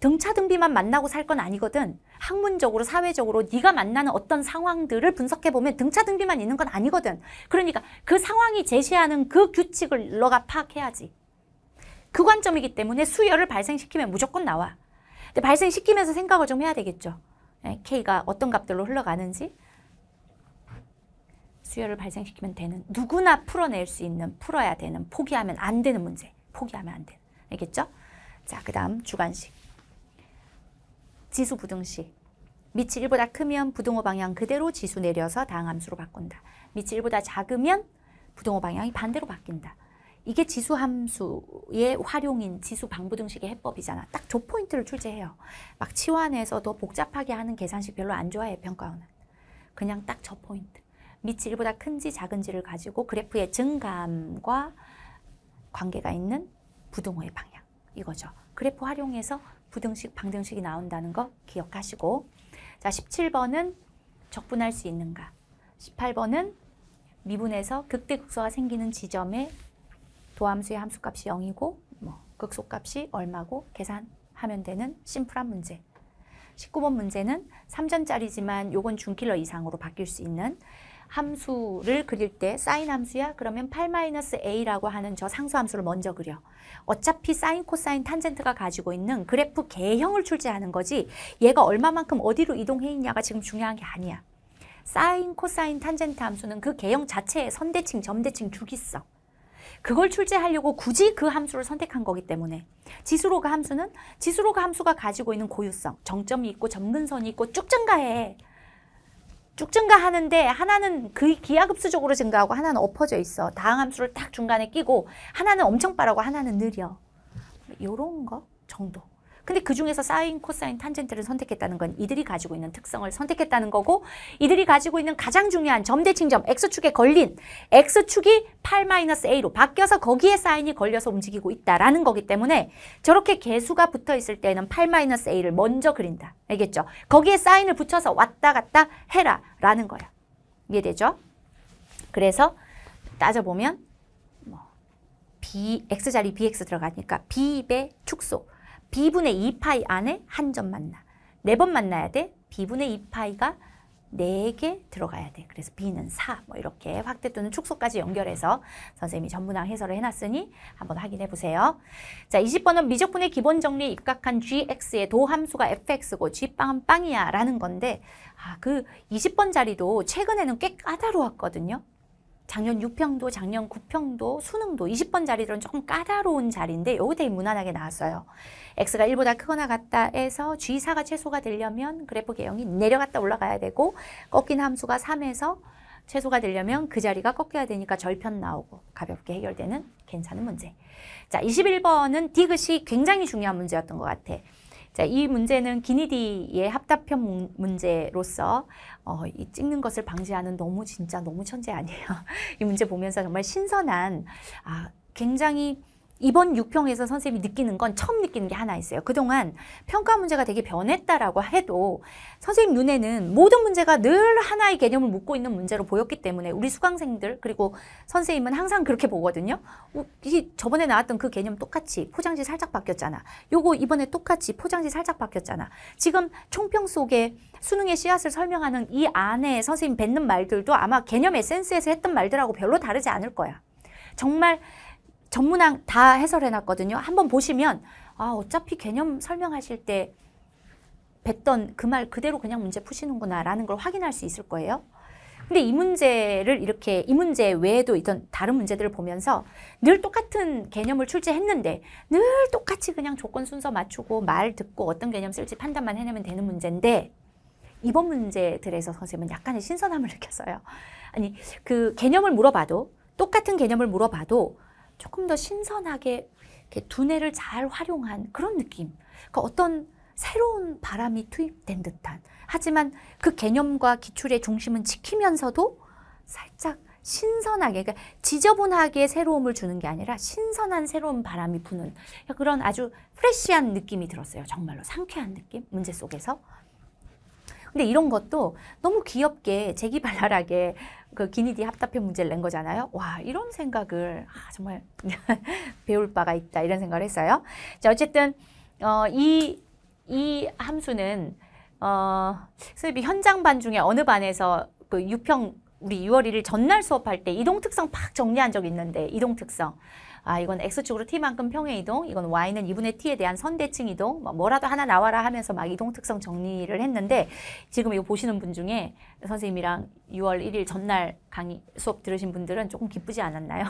등차 등비만 만나고 살 건 아니거든. 학문적으로 사회적으로 네가 만나는 어떤 상황들을 분석해 보면 등차 등비만 있는 건 아니거든. 그러니까 그 상황이 제시하는 그 규칙을 너가 파악해야지. 그 관점이기 때문에 수열을 발생시키면 무조건 나와. 근데 발생시키면서 생각을 좀 해야 되겠죠. 예, K가 어떤 값들로 흘러가는지 수열을 발생시키면 되는 누구나 풀어낼 수 있는 풀어야 되는 포기하면 안 되는 문제 포기하면 안 되는 알겠죠? 자, 그 다음 주관식 지수 부등식 밑이 1보다 크면 부등호 방향 그대로 지수 내려서 다항함수로 바꾼다. 밑이 1보다 작으면 부등호 방향이 반대로 바뀐다. 이게 지수 함수의 활용인 지수 방부 등식의 해법이잖아. 딱조 포인트를 출제해요. 막 치환해서 더 복잡하게 하는 계산식 별로 안 좋아해 평가원은. 그냥 딱 저 포인트. 밑이 1보다 큰지 작은지를 가지고 그래프의 증감과 관계가 있는 부등호의 방향. 이거죠. 그래프 활용해서 부등식, 방등식이 나온다는 거 기억하시고 자 17번은 적분할 수 있는가 18번은 미분에서 극대극소가 생기는 지점의 소함수의 함수값이 0이고 뭐 극소값이 얼마고 계산하면 되는 심플한 문제. 19번 문제는 3점짜리지만 요건 중킬러 이상으로 바뀔 수 있는 함수를 그릴 때 사인 함수야? 그러면 8-a라고 하는 저 상수 함수를 먼저 그려. 어차피 사인, 코사인, 탄젠트가 가지고 있는 그래프 개형을 출제하는 거지 얘가 얼마만큼 어디로 이동해 있냐가 지금 중요한 게 아니야. 사인, 코사인, 탄젠트 함수는 그 개형 자체에 선대칭, 점대칭 쭉 있어. 그걸 출제하려고 굳이 그 함수를 선택한 거기 때문에 지수로그 함수는 지수로그 함수가 가지고 있는 고유성, 정점이 있고 점근선이 있고 쭉 증가해. 쭉 증가하는데 하나는 그 기하급수적으로 증가하고 하나는 엎어져 있어. 다음 함수를 딱 중간에 끼고 하나는 엄청 빠르고 하나는 느려. 요런 거 정도. 근데 그 중에서 사인, 코사인, 탄젠트를 선택했다는 건 이들이 가지고 있는 특성을 선택했다는 거고 이들이 가지고 있는 가장 중요한 점대칭점 x축에 걸린 x축이 8-a로 바뀌어서 거기에 사인이 걸려서 움직이고 있다라는 거기 때문에 저렇게 개수가 붙어 있을 때는 에 8-a를 먼저 그린다. 알겠죠? 거기에 사인을 붙여서 왔다 갔다 해라 라는 거야. 이해되죠? 그래서 따져보면 뭐 b x자리 bx 들어가니까 b의 축소 b분의 2파이 안에 한 점 만나. 네 번 만나야 돼. b분의 2파이가 4개 들어가야 돼. 그래서 b는 4. 뭐 이렇게 확대 또는 축소까지 연결해서 선생님이 전문항 해설을 해놨으니 한번 확인해 보세요. 자, 20번은 미적분의 기본 정리에 입각한 gx의 도함수가 fx고 g빵은 빵이야 라는 건데 아, 그 20번 자리도 최근에는 꽤 까다로웠거든요. 작년 6평도 작년 9평도 수능도 20번 자리들은 조금 까다로운 자리인데 여기 되게 무난하게 나왔어요. x가 1보다 크거나 같다 해서 g4가 최소가 되려면 그래프 개형이 내려갔다 올라가야 되고 꺾인 함수가 3에서 최소가 되려면 그 자리가 꺾여야 되니까 절편 나오고 가볍게 해결되는 괜찮은 문제. 자, 21번은 디귿이 굉장히 중요한 문제였던 것 같아. 자, 이 문제는 기니디의 합답형 문제로서 어, 이 찍는 것을 방지하는 너무 진짜 너무 천재 아니에요. 이 문제 보면서 정말 신선한 아, 굉장히 이번 6평에서 선생님이 느끼는 건 처음 느끼는 게 하나 있어요. 그동안 평가 문제가 되게 변했다라고 해도 선생님 눈에는 모든 문제가 늘 하나의 개념을 묻고 있는 문제로 보였기 때문에 우리 수강생들 그리고 선생님은 항상 그렇게 보거든요. 저번에 나왔던 그 개념 똑같이 포장지 살짝 바뀌었잖아. 요거 이번에 똑같이 포장지 살짝 바뀌었잖아. 지금 총평 속에 수능의 씨앗을 설명하는 이 안에 선생님 뱉는 말들도 아마 개념 에센스에서 했던 말들하고 별로 다르지 않을 거야. 정말 전문항 다 해설해 놨거든요. 한번 보시면 아 어차피 개념 설명하실 때 뱉던 그 말 그대로 그냥 문제 푸시는구나 라는 걸 확인할 수 있을 거예요. 근데 이 문제를 이렇게 이 문제 외에도 있던 다른 문제들을 보면서 늘 똑같은 개념을 출제했는데 늘 똑같이 그냥 조건 순서 맞추고 말 듣고 어떤 개념 쓸지 판단만 해내면 되는 문제인데 이번 문제들에서 선생님은 약간의 신선함을 느꼈어요. 아니 그 개념을 물어봐도 똑같은 개념을 물어봐도 조금 더 신선하게 두뇌를 잘 활용한 그런 느낌. 그러니까 어떤 새로운 바람이 투입된 듯한. 하지만 그 개념과 기출의 중심은 지키면서도 살짝 신선하게, 그러니까 지저분하게 새로움을 주는 게 아니라 신선한 새로운 바람이 부는 그런 아주 프레쉬한 느낌이 들었어요. 정말로 상쾌한 느낌? 문제 속에서. 근데 이런 것도 너무 귀엽게 재기발랄하게 그 기니디 합답형 문제를 낸 거잖아요. 와 이런 생각을 아, 정말 배울 바가 있다 이런 생각을 했어요. 자 어쨌든 어, 이, 이 함수는 어, 선생님 현장 반 중에 어느 반에서 그 6평 우리 6월 1일 전날 수업할 때 이동특성 팍 정리한 적 있는데 이동특성 아 이건 X축으로 T만큼 평행 이동, 이건 Y는 2분의 T에 대한 선대칭 이동, 뭐 뭐라도 하나 나와라 하면서 막 이동 특성 정리를 했는데 지금 이거 보시는 분 중에 선생님이랑 6월 1일 전날 강의 수업 들으신 분들은 조금 기쁘지 않았나요?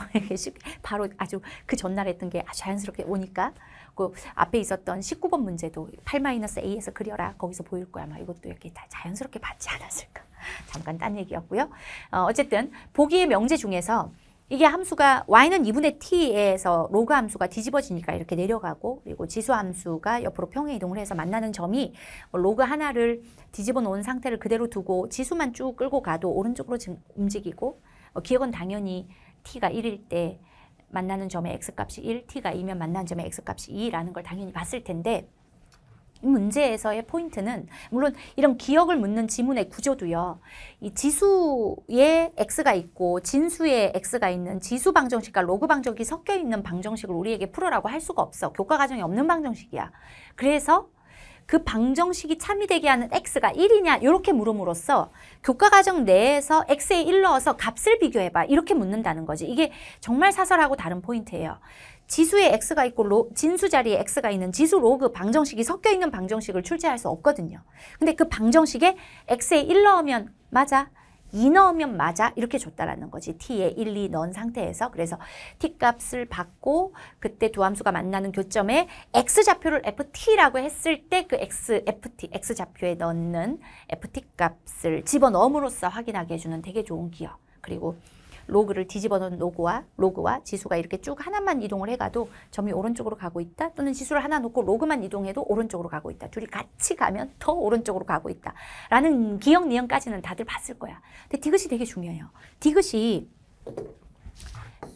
바로 아주 그 전날 했던 게 자연스럽게 오니까 그 앞에 있었던 19번 문제도 8-A에서 그려라 거기서 보일 거야 막 이것도 이렇게 다 자연스럽게 받지 않았을까 잠깐 딴 얘기였고요 어, 어쨌든 보기의 명제 중에서 이게 함수가 y는 2분의 t에서 로그 함수가 뒤집어지니까 이렇게 내려가고 그리고 지수 함수가 옆으로 평행 이동을 해서 만나는 점이 로그 하나를 뒤집어 놓은 상태를 그대로 두고 지수만 쭉 끌고 가도 오른쪽으로 움직이고 어, 기억은 당연히 t가 1일 때 만나는 점의 x값이 1, t가 2면 만나는 점의 x값이 2라는 걸 당연히 봤을 텐데 이 문제에서의 포인트는 물론 이런 기억을 묻는 지문의 구조도요. 이 지수에 x가 있고 진수에 x가 있는 지수 방정식과 로그 방정식이 섞여 있는 방정식을 우리에게 풀으라고 할 수가 없어. 교과 과정이 없는 방정식이야. 그래서 그 방정식이 참이되게 하는 x가 1이냐 이렇게 물음으로써 교과과정 내에서 x에 1 넣어서 값을 비교해봐 이렇게 묻는다는 거지 이게 정말 사설하고 다른 포인트예요 지수에 x가 있고 로, 진수 자리에 x가 있는 지수 로그 방정식이 섞여 있는 방정식을 출제할 수 없거든요. 근데 그 방정식에 x에 1 넣으면 맞아. 2 넣으면 맞아 이렇게 줬다라는 거지 t에 1, 2 넣은 상태에서 그래서 t값을 받고 그때 두 함수가 만나는 교점에 x좌표를 ft라고 했을 때 그 x, ft, x좌표에 넣는 ft값을 집어넣음으로써 확인하게 해주는 되게 좋은 기억 그리고 로그를 뒤집어 놓은 로그와 로그와 지수가 이렇게 쭉 하나만 이동을 해가도 점이 오른쪽으로 가고 있다. 또는 지수를 하나 놓고 로그만 이동해도 오른쪽으로 가고 있다. 둘이 같이 가면 더 오른쪽으로 가고 있다. 라는 기억 내언까지는 다들 봤을 거야. 근데 디귿이 되게 중요해요. 디귿이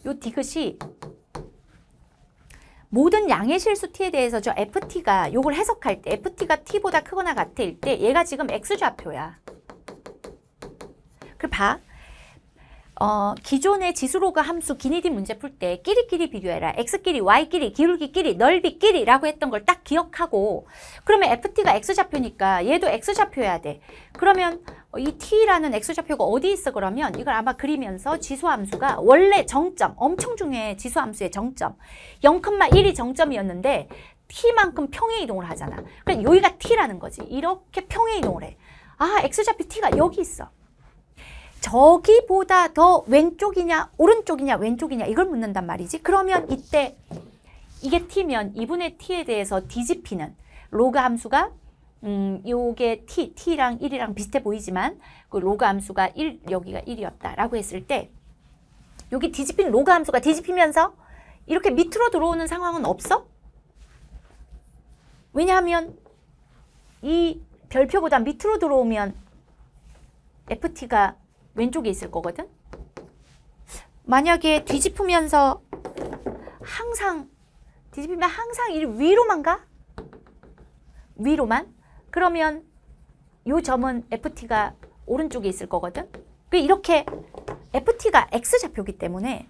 요 디귿이 모든 양의 실수 t에 대해서 저 ft가 요걸 해석할 때 ft가 t보다 크거나 같을 때 얘가 지금 x좌표야. 그걸 봐. 어, 기존의 지수로가 함수 기니디 문제 풀 때 끼리끼리 비교해라. X끼리, Y끼리, 기울기끼리, 넓이끼리라고 했던 걸 딱 기억하고 그러면 FT가 X좌표니까 얘도 X좌표여야 돼. 그러면 어, 이 T라는 X좌표가 어디 있어 그러면 이걸 아마 그리면서 지수함수가 원래 정점, 엄청 중요해 지수함수의 정점 0,1이 정점이었는데 T만큼 평행 이동을 하잖아. 그럼 여기가 T라는 거지. 이렇게 평행 이동을 해. 아, X좌표 T가 여기 있어. 저기보다 더 왼쪽이냐 오른쪽이냐 왼쪽이냐 이걸 묻는단 말이지. 그러면 이때 이게 t면 2분의 t에 대해서 뒤집히는 로그 함수가 음, 요게 t, t랑 1이랑 비슷해 보이지만 그 로그 함수가 1, 여기가 1이었다라고 했을 때 여기 뒤집힌 로그 함수가 뒤집히면서 이렇게 밑으로 들어오는 상황은 없어? 왜냐하면 이 별표보다 밑으로 들어오면 ft가 왼쪽에 있을 거거든? 만약에 뒤집으면서 항상 뒤집히면 항상 이 위로만 가? 위로만? 그러면 이 점은 ft가 오른쪽에 있을 거거든? 그 이렇게 ft가 x좌표기 때문에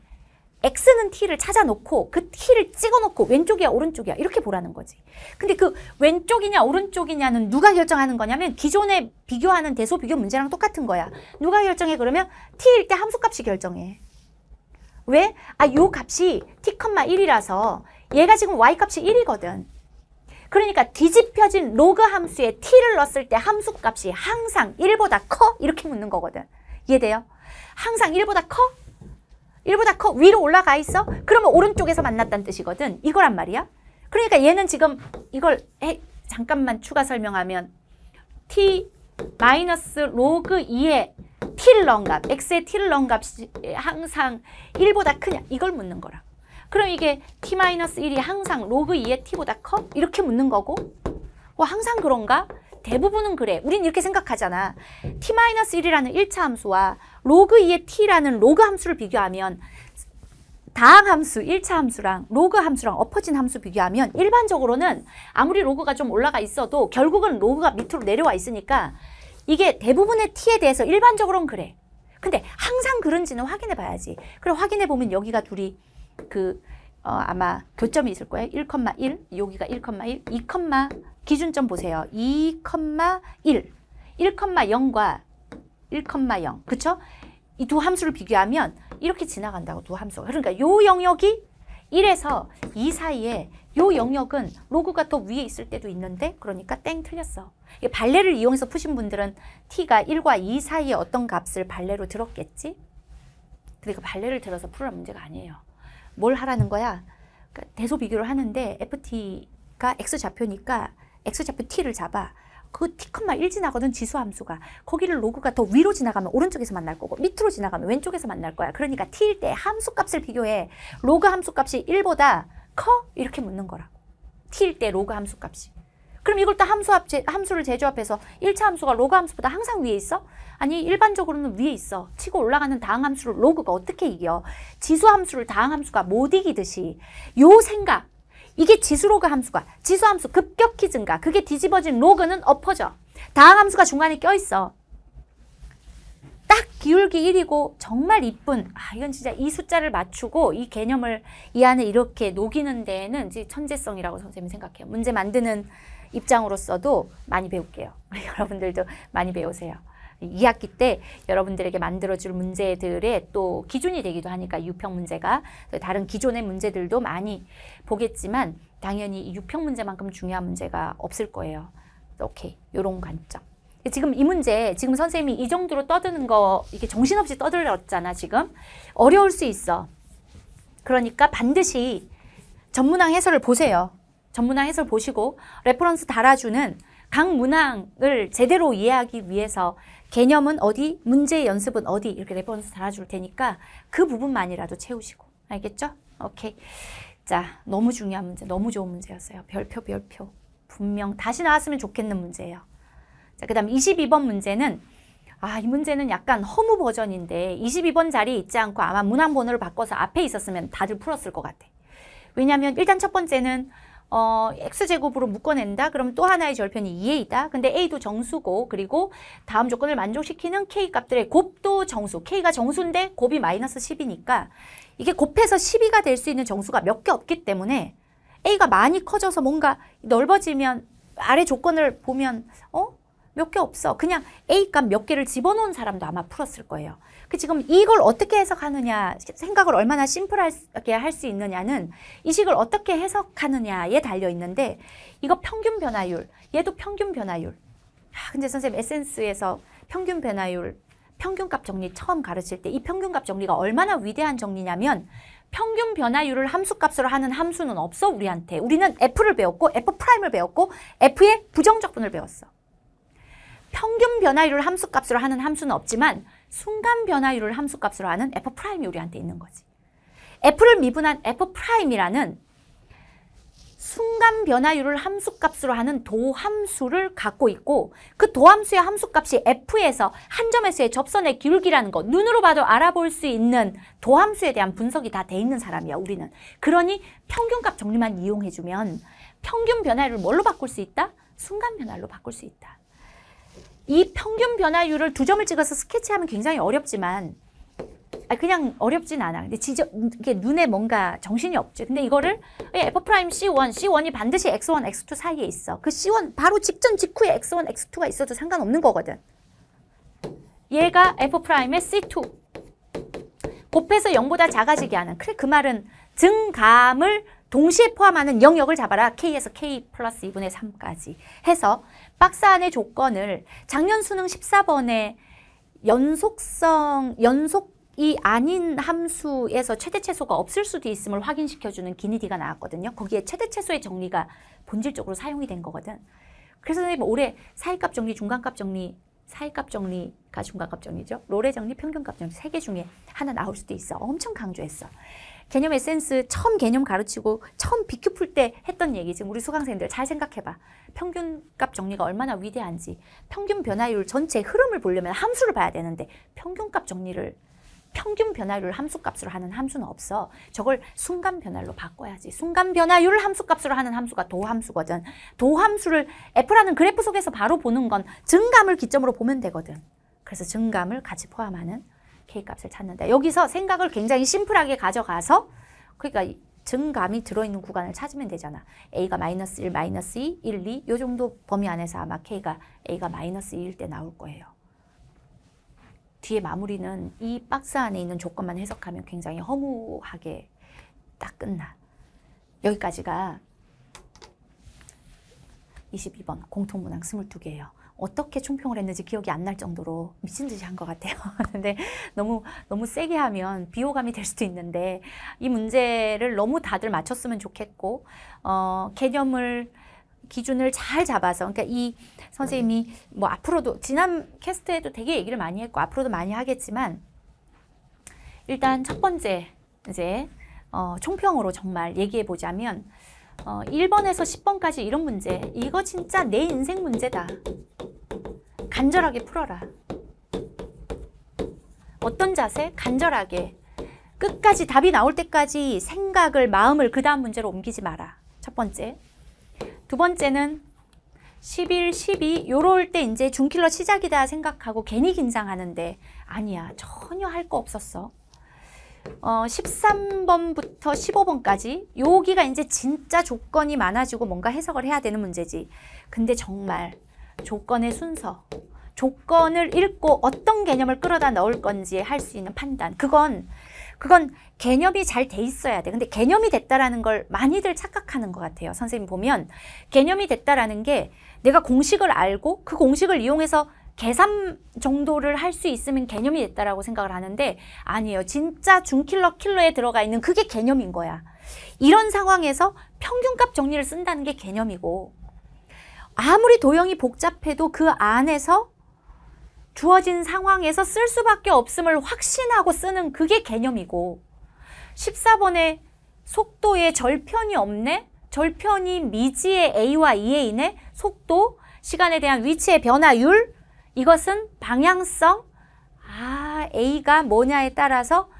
X는 T를 찾아놓고 그 T를 찍어놓고 왼쪽이야 오른쪽이야 이렇게 보라는 거지. 근데 그 왼쪽이냐 오른쪽이냐는 누가 결정하는 거냐면 기존에 비교하는 대소 비교 문제랑 똑같은 거야. 누가 결정해 그러면 T일 때 함수값이 결정해. 왜? 아, 요 값이 T, 1이라서 얘가 지금 Y값이 1이거든. 그러니까 뒤집혀진 로그 함수에 T를 넣었을 때 함수값이 항상 1보다 커? 이렇게 묻는 거거든. 이해돼요? 항상 1보다 커? 1보다 커 위로 올라가 있어? 그러면 오른쪽에서 만났다는 뜻이거든. 이거란 말이야. 그러니까 얘는 지금 이걸 에 잠깐만 추가 설명하면 t 마이너스 로그 2에 t를 넣은 값, x의 t를 넣은 값이 항상 1보다 크냐? 이걸 묻는 거라. 그럼 이게 t 마이너스 1이 항상 로그 2의 t보다 커? 이렇게 묻는 거고. 뭐 항상 그런가? 대부분은 그래. 우린 이렇게 생각하잖아. t-1이라는 1차 함수와 로그 2의 t라는 로그 함수를 비교하면 다항 함수, 1차 함수랑 로그 함수랑 엎어진 함수 비교하면 일반적으로는 아무리 로그가 좀 올라가 있어도 결국은 로그가 밑으로 내려와 있으니까 이게 대부분의 t에 대해서 일반적으로는 그래. 근데 항상 그런지는 확인해 봐야지. 그럼 확인해 보면 여기가 둘이 그 어, 아마 교점이 있을 거예요. 1,1, 여기가 1,1, 2, 기준점 보세요. 2,1, 1,0과 1,0, 그쵸? 이 두 함수를 비교하면 이렇게 지나간다고 두 함수가. 그러니까 요 영역이 1에서 2 사이에 요 영역은 로그가 더 위에 있을 때도 있는데 그러니까 땡 틀렸어. 발레를 이용해서 푸신 분들은 t가 1과 2 사이에 어떤 값을 발레로 들었겠지? 그러니까 발레를 들어서 풀어라 문제가 아니에요. 뭘 하라는 거야? 그러니까 대소 비교를 하는데 ft가 x좌표니까 x좌표 t를 잡아 그 t컷만 1 지나거든 지수함수가 거기를 로그가 더 위로 지나가면 오른쪽에서 만날 거고 밑으로 지나가면 왼쪽에서 만날 거야 그러니까 t일 때 함수값을 비교해 로그 함수값이 1보다 커? 이렇게 묻는 거라고 t일 때 로그 함수값이 그럼 이걸 또 함수 합, 함수를 제조합해서 1차 함수가 로그 함수보다 항상 위에 있어? 아니 일반적으로는 위에 있어. 치고 올라가는 다항 함수를 로그가 어떻게 이겨? 지수 함수를 다항 함수가 못 이기듯이 요 생각 이게 지수로그 함수가 지수 함수 급격히 증가 그게 뒤집어진 로그는 엎어져 다항 함수가 중간에 껴있어 딱 기울기 1이고 정말 이쁜 아 이건 진짜 이 숫자를 맞추고 이 개념을 이 안에 이렇게 녹이는 데에는 천재성이라고 선생님이 생각해요 문제 만드는 입장으로서도 많이 배울게요 여러분들도 많이 배우세요 2학기때 여러분들에게 만들어줄 문제들의 또 기준이 되기도 하니까 유평 문제가 다른 기존의 문제들도 많이 보겠지만 당연히 유평 문제만큼 중요한 문제가 없을 거예요. 오케이, 요런 관점. 지금 이 문제, 지금 선생님이 이 정도로 떠드는 거, 이게 정신없이 떠들었잖아, 지금. 어려울 수 있어. 그러니까 반드시 전문항 해설을 보세요. 전문항 해설 보시고 레퍼런스 달아주는 각 문항을 제대로 이해하기 위해서 개념은 어디, 문제 의 연습은 어디 이렇게 레퍼런스 네 달아줄 테니까 그 부분만이라도 채우시고 알겠죠? 오케이. 자, 너무 중요한 문제, 너무 좋은 문제였어요. 별표, 별표. 분명 다시 나왔으면 좋겠는 문제예요. 자, 그 다음 22번 문제는 아, 이 문제는 약간 허무 버전인데 22번 자리에 있지 않고 아마 문항번호를 바꿔서 앞에 있었으면 다들 풀었을 것 같아. 왜냐하면 일단 첫 번째는 어, x제곱으로 묶어낸다. 그럼 또 하나의 절편이 2a이다. 근데 a도 정수고 그리고 다음 조건을 만족시키는 k값들의 곱도 정수. k가 정수인데 곱이 마이너스 10이니까 이게 곱해서 12가 될 수 있는 정수가 몇 개 없기 때문에 a가 많이 커져서 뭔가 넓어지면 아래 조건을 보면 어? 몇 개 없어. 그냥 A값 몇 개를 집어넣은 사람도 아마 풀었을 거예요. 그 지금 이걸 어떻게 해석하느냐, 생각을 얼마나 심플하게 할 수 있느냐는 이식을 어떻게 해석하느냐에 달려 있는데 이거 평균 변화율, 얘도 평균 변화율. 아, 근데 선생님 에센스에서 평균 변화율, 평균값 정리 처음 가르칠 때 이 평균값 정리가 얼마나 위대한 정리냐면 평균 변화율을 함수값으로 하는 함수는 없어 우리한테. 우리는 F를 배웠고 F 프라임을 배웠고 F의 부정적분을 배웠어. 평균 변화율을 함수값으로 하는 함수는 없지만 순간 변화율을 함수값으로 하는 f 프라임이 우리한테 있는 거지. f를 미분한 f 프라임이라는 순간 변화율을 함수값으로 하는 도함수를 갖고 있고 그 도함수의 함수값이 f에서 한 점에서의 접선의 기울기라는 거 눈으로 봐도 알아볼 수 있는 도함수에 대한 분석이 다 돼 있는 사람이야 우리는 그러니 평균값 정리만 이용해주면 평균 변화율을 뭘로 바꿀 수 있다? 순간 변화율로 바꿀 수 있다 이 평균 변화율을 두 점을 찍어서 스케치하면 굉장히 어렵지만 아 그냥 어렵진 않아. 근데 지적 이게 눈에 뭔가 정신이 없지. 근데 이거를 예, f 프라임 c1, c1이 반드시 x1, x2 사이에 있어. 그 c1 바로 직전 직후에 x1, x2가 있어도 상관없는 거거든. 얘가 f 프라임의 c2 곱해서 0보다 작아지게 하는. 그래 그 말은 증감을 동시에 포함하는 영역을 잡아라. k에서 k 플러스 2분의 3까지 해서 박사 안의 조건을 작년 수능 14번에 연속성, 연속이 아닌 함수에서 최대 최소가 없을 수도 있음을 확인시켜주는 기니디가 나왔거든요. 거기에 최대 최소의 정리가 본질적으로 사용이 된 거거든. 그래서 선생님 올해 사이값 정리, 중간값 정리, 사이값 정리가 중간값 정리죠. 롤의 정리, 평균값 정리 세 개 중에 하나 나올 수도 있어. 엄청 강조했어. 개념 에센스 처음 개념 가르치고 처음 비큐 풀 때 했던 얘기 지금 우리 수강생들 잘 생각해봐. 평균값 정리가 얼마나 위대한지 평균 변화율 전체 흐름을 보려면 함수를 봐야 되는데 평균값 정리를 평균 변화율을 함수값으로 하는 함수는 없어. 저걸 순간 변화율로 바꿔야지. 순간 변화율을 함수값으로 하는 함수가 도함수거든. 도함수를 F라는 그래프 속에서 바로 보는 건 증감을 기점으로 보면 되거든. 그래서 증감을 같이 포함하는 K값을 찾는다. 여기서 생각을 굉장히 심플하게 가져가서 그러니까 증감이 들어있는 구간을 찾으면 되잖아. A가 마이너스 1, 마이너스 2, 1, 2요 정도 범위 안에서 아마 K가 A가 마이너스 2일 때 나올 거예요. 뒤에 마무리는 이 박스 안에 있는 조건만 해석하면 굉장히 허무하게 딱 끝나. 여기까지가 22번 공통문항 22개예요. 어떻게 총평을 했는지 기억이 안 날 정도로 미친 듯이 한 것 같아요. 근데 너무 너무 세게 하면 비호감이 될 수도 있는데 이 문제를 너무 다들 맞췄으면 좋겠고 어, 개념을 기준을 잘 잡아서 그러니까 이 선생님이 뭐 앞으로도 지난 캐스트에도 되게 얘기를 많이 했고 앞으로도 많이 하겠지만 일단 첫 번째 이제 어, 총평으로 정말 얘기해 보자면 어, 1번에서 10번까지 이런 문제 이거 진짜 내 인생 문제다 간절하게 풀어라. 어떤 자세? 간절하게. 끝까지 답이 나올 때까지 생각을, 마음을 그 다음 문제로 옮기지 마라. 첫 번째. 두 번째는 11, 12 요럴 때 이제 중킬러 시작이다 생각하고 괜히 긴장하는데 아니야 전혀 할 거 없었어 어, 13번부터 15번까지 여기가 이제 진짜 조건이 많아지고 뭔가 해석을 해야 되는 문제지 근데 정말 조건의 순서, 조건을 읽고 어떤 개념을 끌어다 넣을 건지 할 수 있는 판단. 그건 그건 개념이 잘 돼 있어야 돼. 근데 개념이 됐다라는 걸 많이들 착각하는 것 같아요. 선생님 보면 개념이 됐다라는 게 내가 공식을 알고 그 공식을 이용해서 계산 정도를 할 수 있으면 개념이 됐다라고 생각을 하는데 아니에요. 진짜 중킬러 킬러에 들어가 있는 그게 개념인 거야. 이런 상황에서 평균값 정리를 쓴다는 게 개념이고 아무리 도형이 복잡해도 그 안에서 주어진 상황에서 쓸 수밖에 없음을 확신하고 쓰는 그게 개념이고 14번에 속도에 절편이 없네 절편이 미지의 A와 EA네 속도, 시간에 대한 위치의 변화율 이것은 방향성 아 A가 뭐냐에 따라서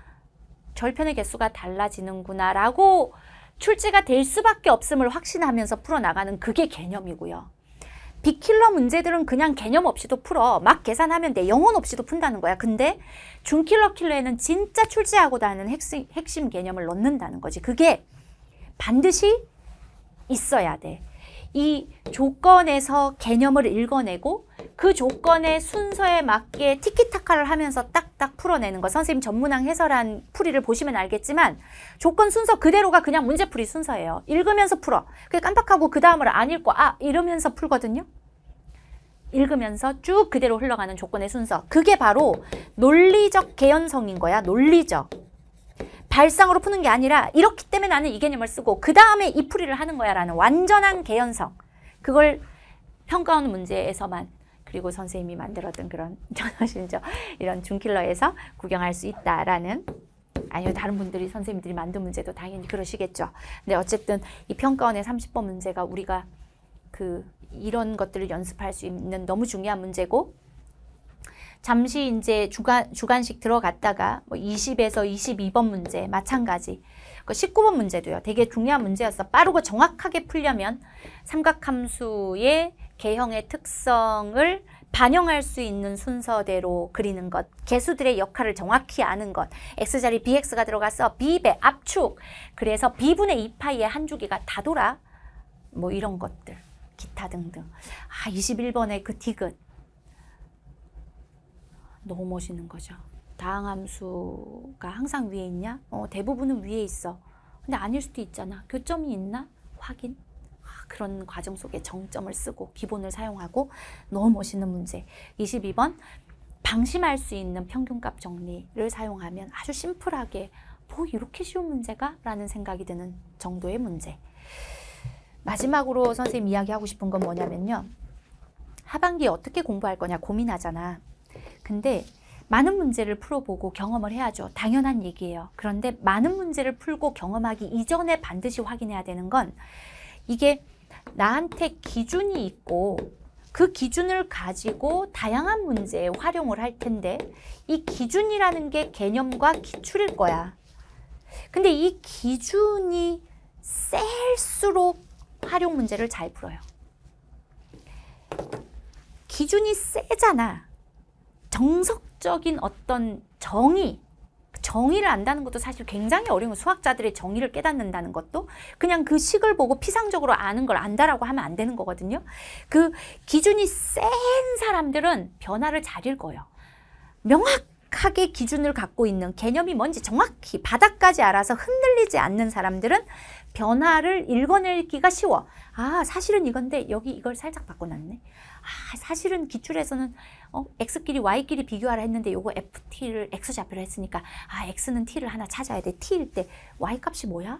절편의 개수가 달라지는구나 라고 출제가 될 수밖에 없음을 확신하면서 풀어나가는 그게 개념이고요. 비킬러 문제들은 그냥 개념 없이도 풀어. 막 계산하면 돼. 영혼 없이도 푼다는 거야. 근데 중킬러 킬러에는 진짜 출제하고자 하는 핵심, 핵심 개념을 넣는다는 거지. 그게 반드시 있어야 돼. 이 조건에서 개념을 읽어내고 그 조건의 순서에 맞게 티키타카를 하면서 딱딱 풀어내는 거 선생님 전문학 해설한 풀이를 보시면 알겠지만 조건 순서 그대로가 그냥 문제풀이 순서예요 읽으면서 풀어 그게 깜빡하고 그 다음을 안 읽고 아 이러면서 풀거든요 읽으면서 쭉 그대로 흘러가는 조건의 순서 그게 바로 논리적 개연성인 거야 논리적 발상으로 푸는 게 아니라 이렇기 때문에 나는 이 개념을 쓰고 그 다음에 이 풀이를 하는 거야 라는 완전한 개연성 그걸 평가하는 문제에서만 그리고 선생님이 만들었던 그런 전화신죠 이런 중킬러에서 구경할 수 있다라는 아니요 다른 분들이 선생님들이 만든 문제도 당연히 그러시겠죠 근데 어쨌든 이 평가원의 30번 문제가 우리가 그 이런 것들을 연습할 수 있는 너무 중요한 문제고 잠시 이제 주간, 주간씩 들어갔다가 뭐 20에서 22번 문제 마찬가지. 19번 그 문제도요. 되게 중요한 문제였어. 빠르고 정확하게 풀려면 삼각함수의 개형의 특성을 반영할 수 있는 순서대로 그리는 것, 개수들의 역할을 정확히 아는 것, x자리 bx가 들어가서 b배 압축, 그래서 b분의 2파이의 한 주기가 다 돌아, 뭐 이런 것들, 기타 등등. 아, 21번의 그 디귿. 너무 멋있는 거죠. 다항함수가 항상 위에 있냐? 어, 대부분은 위에 있어. 근데 아닐 수도 있잖아. 교점이 있나? 확인. 아, 그런 과정 속에 정점을 쓰고 기본을 사용하고 너무 멋있는 문제. 22번 방심할 수 있는 평균값 정리를 사용하면 아주 심플하게 뭐 이렇게 쉬운 문제가? 라는 생각이 드는 정도의 문제. 마지막으로 선생님 이야기하고 싶은 건 뭐냐면요. 하반기 어떻게 공부할 거냐 고민하잖아. 근데 많은 문제를 풀어보고 경험을 해야죠. 당연한 얘기예요. 그런데 많은 문제를 풀고 경험하기 이전에 반드시 확인해야 되는 건 이게 나한테 기준이 있고 그 기준을 가지고 다양한 문제에 활용을 할 텐데 이 기준이라는 게 개념과 기출일 거야. 근데 이 기준이 셀수록 활용 문제를 잘 풀어요. 기준이 세잖아. 정석적인 어떤 정의 정의를 안다는 것도 사실 굉장히 어려운 수학자들의 정의를 깨닫는다는 것도 그냥 그 식을 보고 피상적으로 아는 걸 안다라고 하면 안 되는 거거든요. 그 기준이 센 사람들은 변화를 잘 읽어요. 명확하게 기준을 갖고 있는 개념이 뭔지 정확히 바닥까지 알아서 흔들리지 않는 사람들은 변화를 읽어내기가 쉬워. 아 사실은 이건데 여기 이걸 살짝 바꿔놨네. 아 사실은 기출에서는 어, x끼리 y끼리 비교하라 했는데 요거 ft를 x좌표로 했으니까 아 x는 t를 하나 찾아야 돼. t일 때 y값이 뭐야?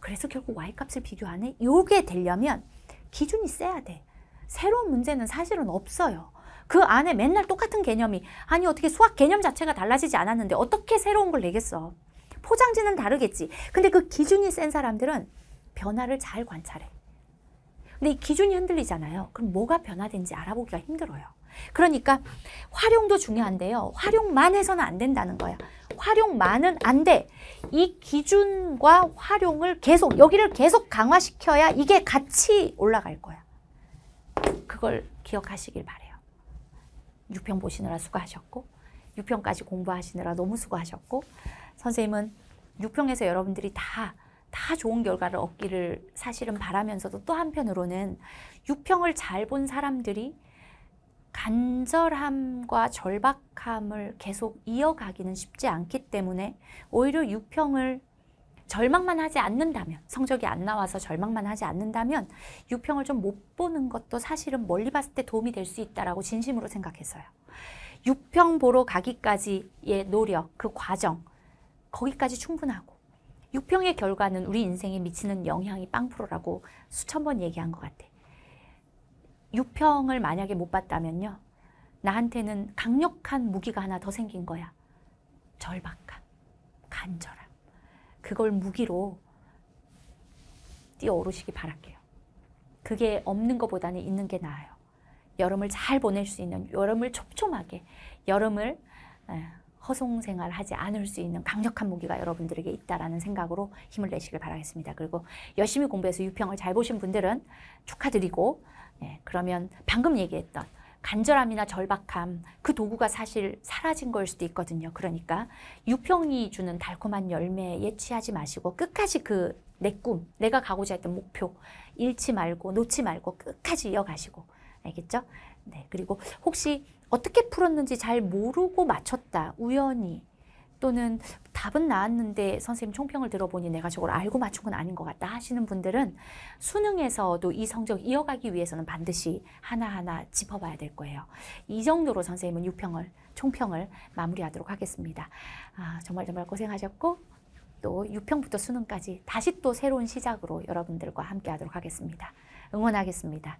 그래서 결국 y값을 비교하네. 요게 되려면 기준이 세야 돼. 새로운 문제는 사실은 없어요. 그 안에 맨날 똑같은 개념이 아니 어떻게 수학 개념 자체가 달라지지 않았는데 어떻게 새로운 걸 내겠어. 포장지는 다르겠지. 근데 그 기준이 센 사람들은 변화를 잘 관찰해. 근데 이 기준이 흔들리잖아요. 그럼 뭐가 변화된지 알아보기가 힘들어요. 그러니까 활용도 중요한데요. 활용만 해서는 안 된다는 거야. 활용만은 안 돼. 이 기준과 활용을 계속 여기를 계속 강화시켜야 이게 같이 올라갈 거야. 그걸 기억하시길 바래요. 6평 보시느라 수고하셨고 6평까지 공부하시느라 너무 수고하셨고 선생님은 6평에서 여러분들이 다 다 좋은 결과를 얻기를 사실은 바라면서도 또 한편으로는 육평을 잘 본 사람들이 간절함과 절박함을 계속 이어가기는 쉽지 않기 때문에 오히려 6평을 절망만 하지 않는다면 성적이 안 나와서 절망만 하지 않는다면 6평을 좀 못 보는 것도 사실은 멀리 봤을 때 도움이 될 수 있다라고 진심으로 생각했어요. 6평 보러 가기까지의 노력, 그 과정 거기까지 충분하고 6평의 결과는 우리 인생에 미치는 영향이 빵프로라고 수천 번 얘기한 것 같아. 유평을 만약에 못 봤다면요. 나한테는 강력한 무기가 하나 더 생긴 거야. 절박함, 간절함. 그걸 무기로 뛰어오르시기 바랄게요. 그게 없는 것보다는 있는 게 나아요. 여름을 잘 보낼 수 있는, 여름을 촘촘하게, 여름을 허송 생활하지 않을 수 있는 강력한 무기가 여러분들에게 있다라는 생각으로 힘을 내시길 바라겠습니다. 그리고 열심히 공부해서 유평을 잘 보신 분들은 축하드리고 예, 그러면 방금 얘기했던 간절함이나 절박함 그 도구가 사실 사라진 걸 수도 있거든요. 그러니까 유평이 주는 달콤한 열매에 취하지 마시고 끝까지 그 내 꿈, 내가 가고자 했던 목표 잃지 말고 놓지 말고 끝까지 이어가시고 알겠죠? 네 그리고 혹시 어떻게 풀었는지 잘 모르고 맞췄다 우연히 또는 답은 나왔는데 선생님 총평을 들어보니 내가 저걸 알고 맞춘 건 아닌 것 같다 하시는 분들은 수능에서도 이 성적 이어가기 위해서는 반드시 하나하나 짚어봐야 될 거예요. 이 정도로 선생님은 유평을 총평을 마무리하도록 하겠습니다. 아, 정말 정말 고생하셨고 또 유평부터 수능까지 다시 또 새로운 시작으로 여러분들과 함께 하도록 하겠습니다. 응원하겠습니다.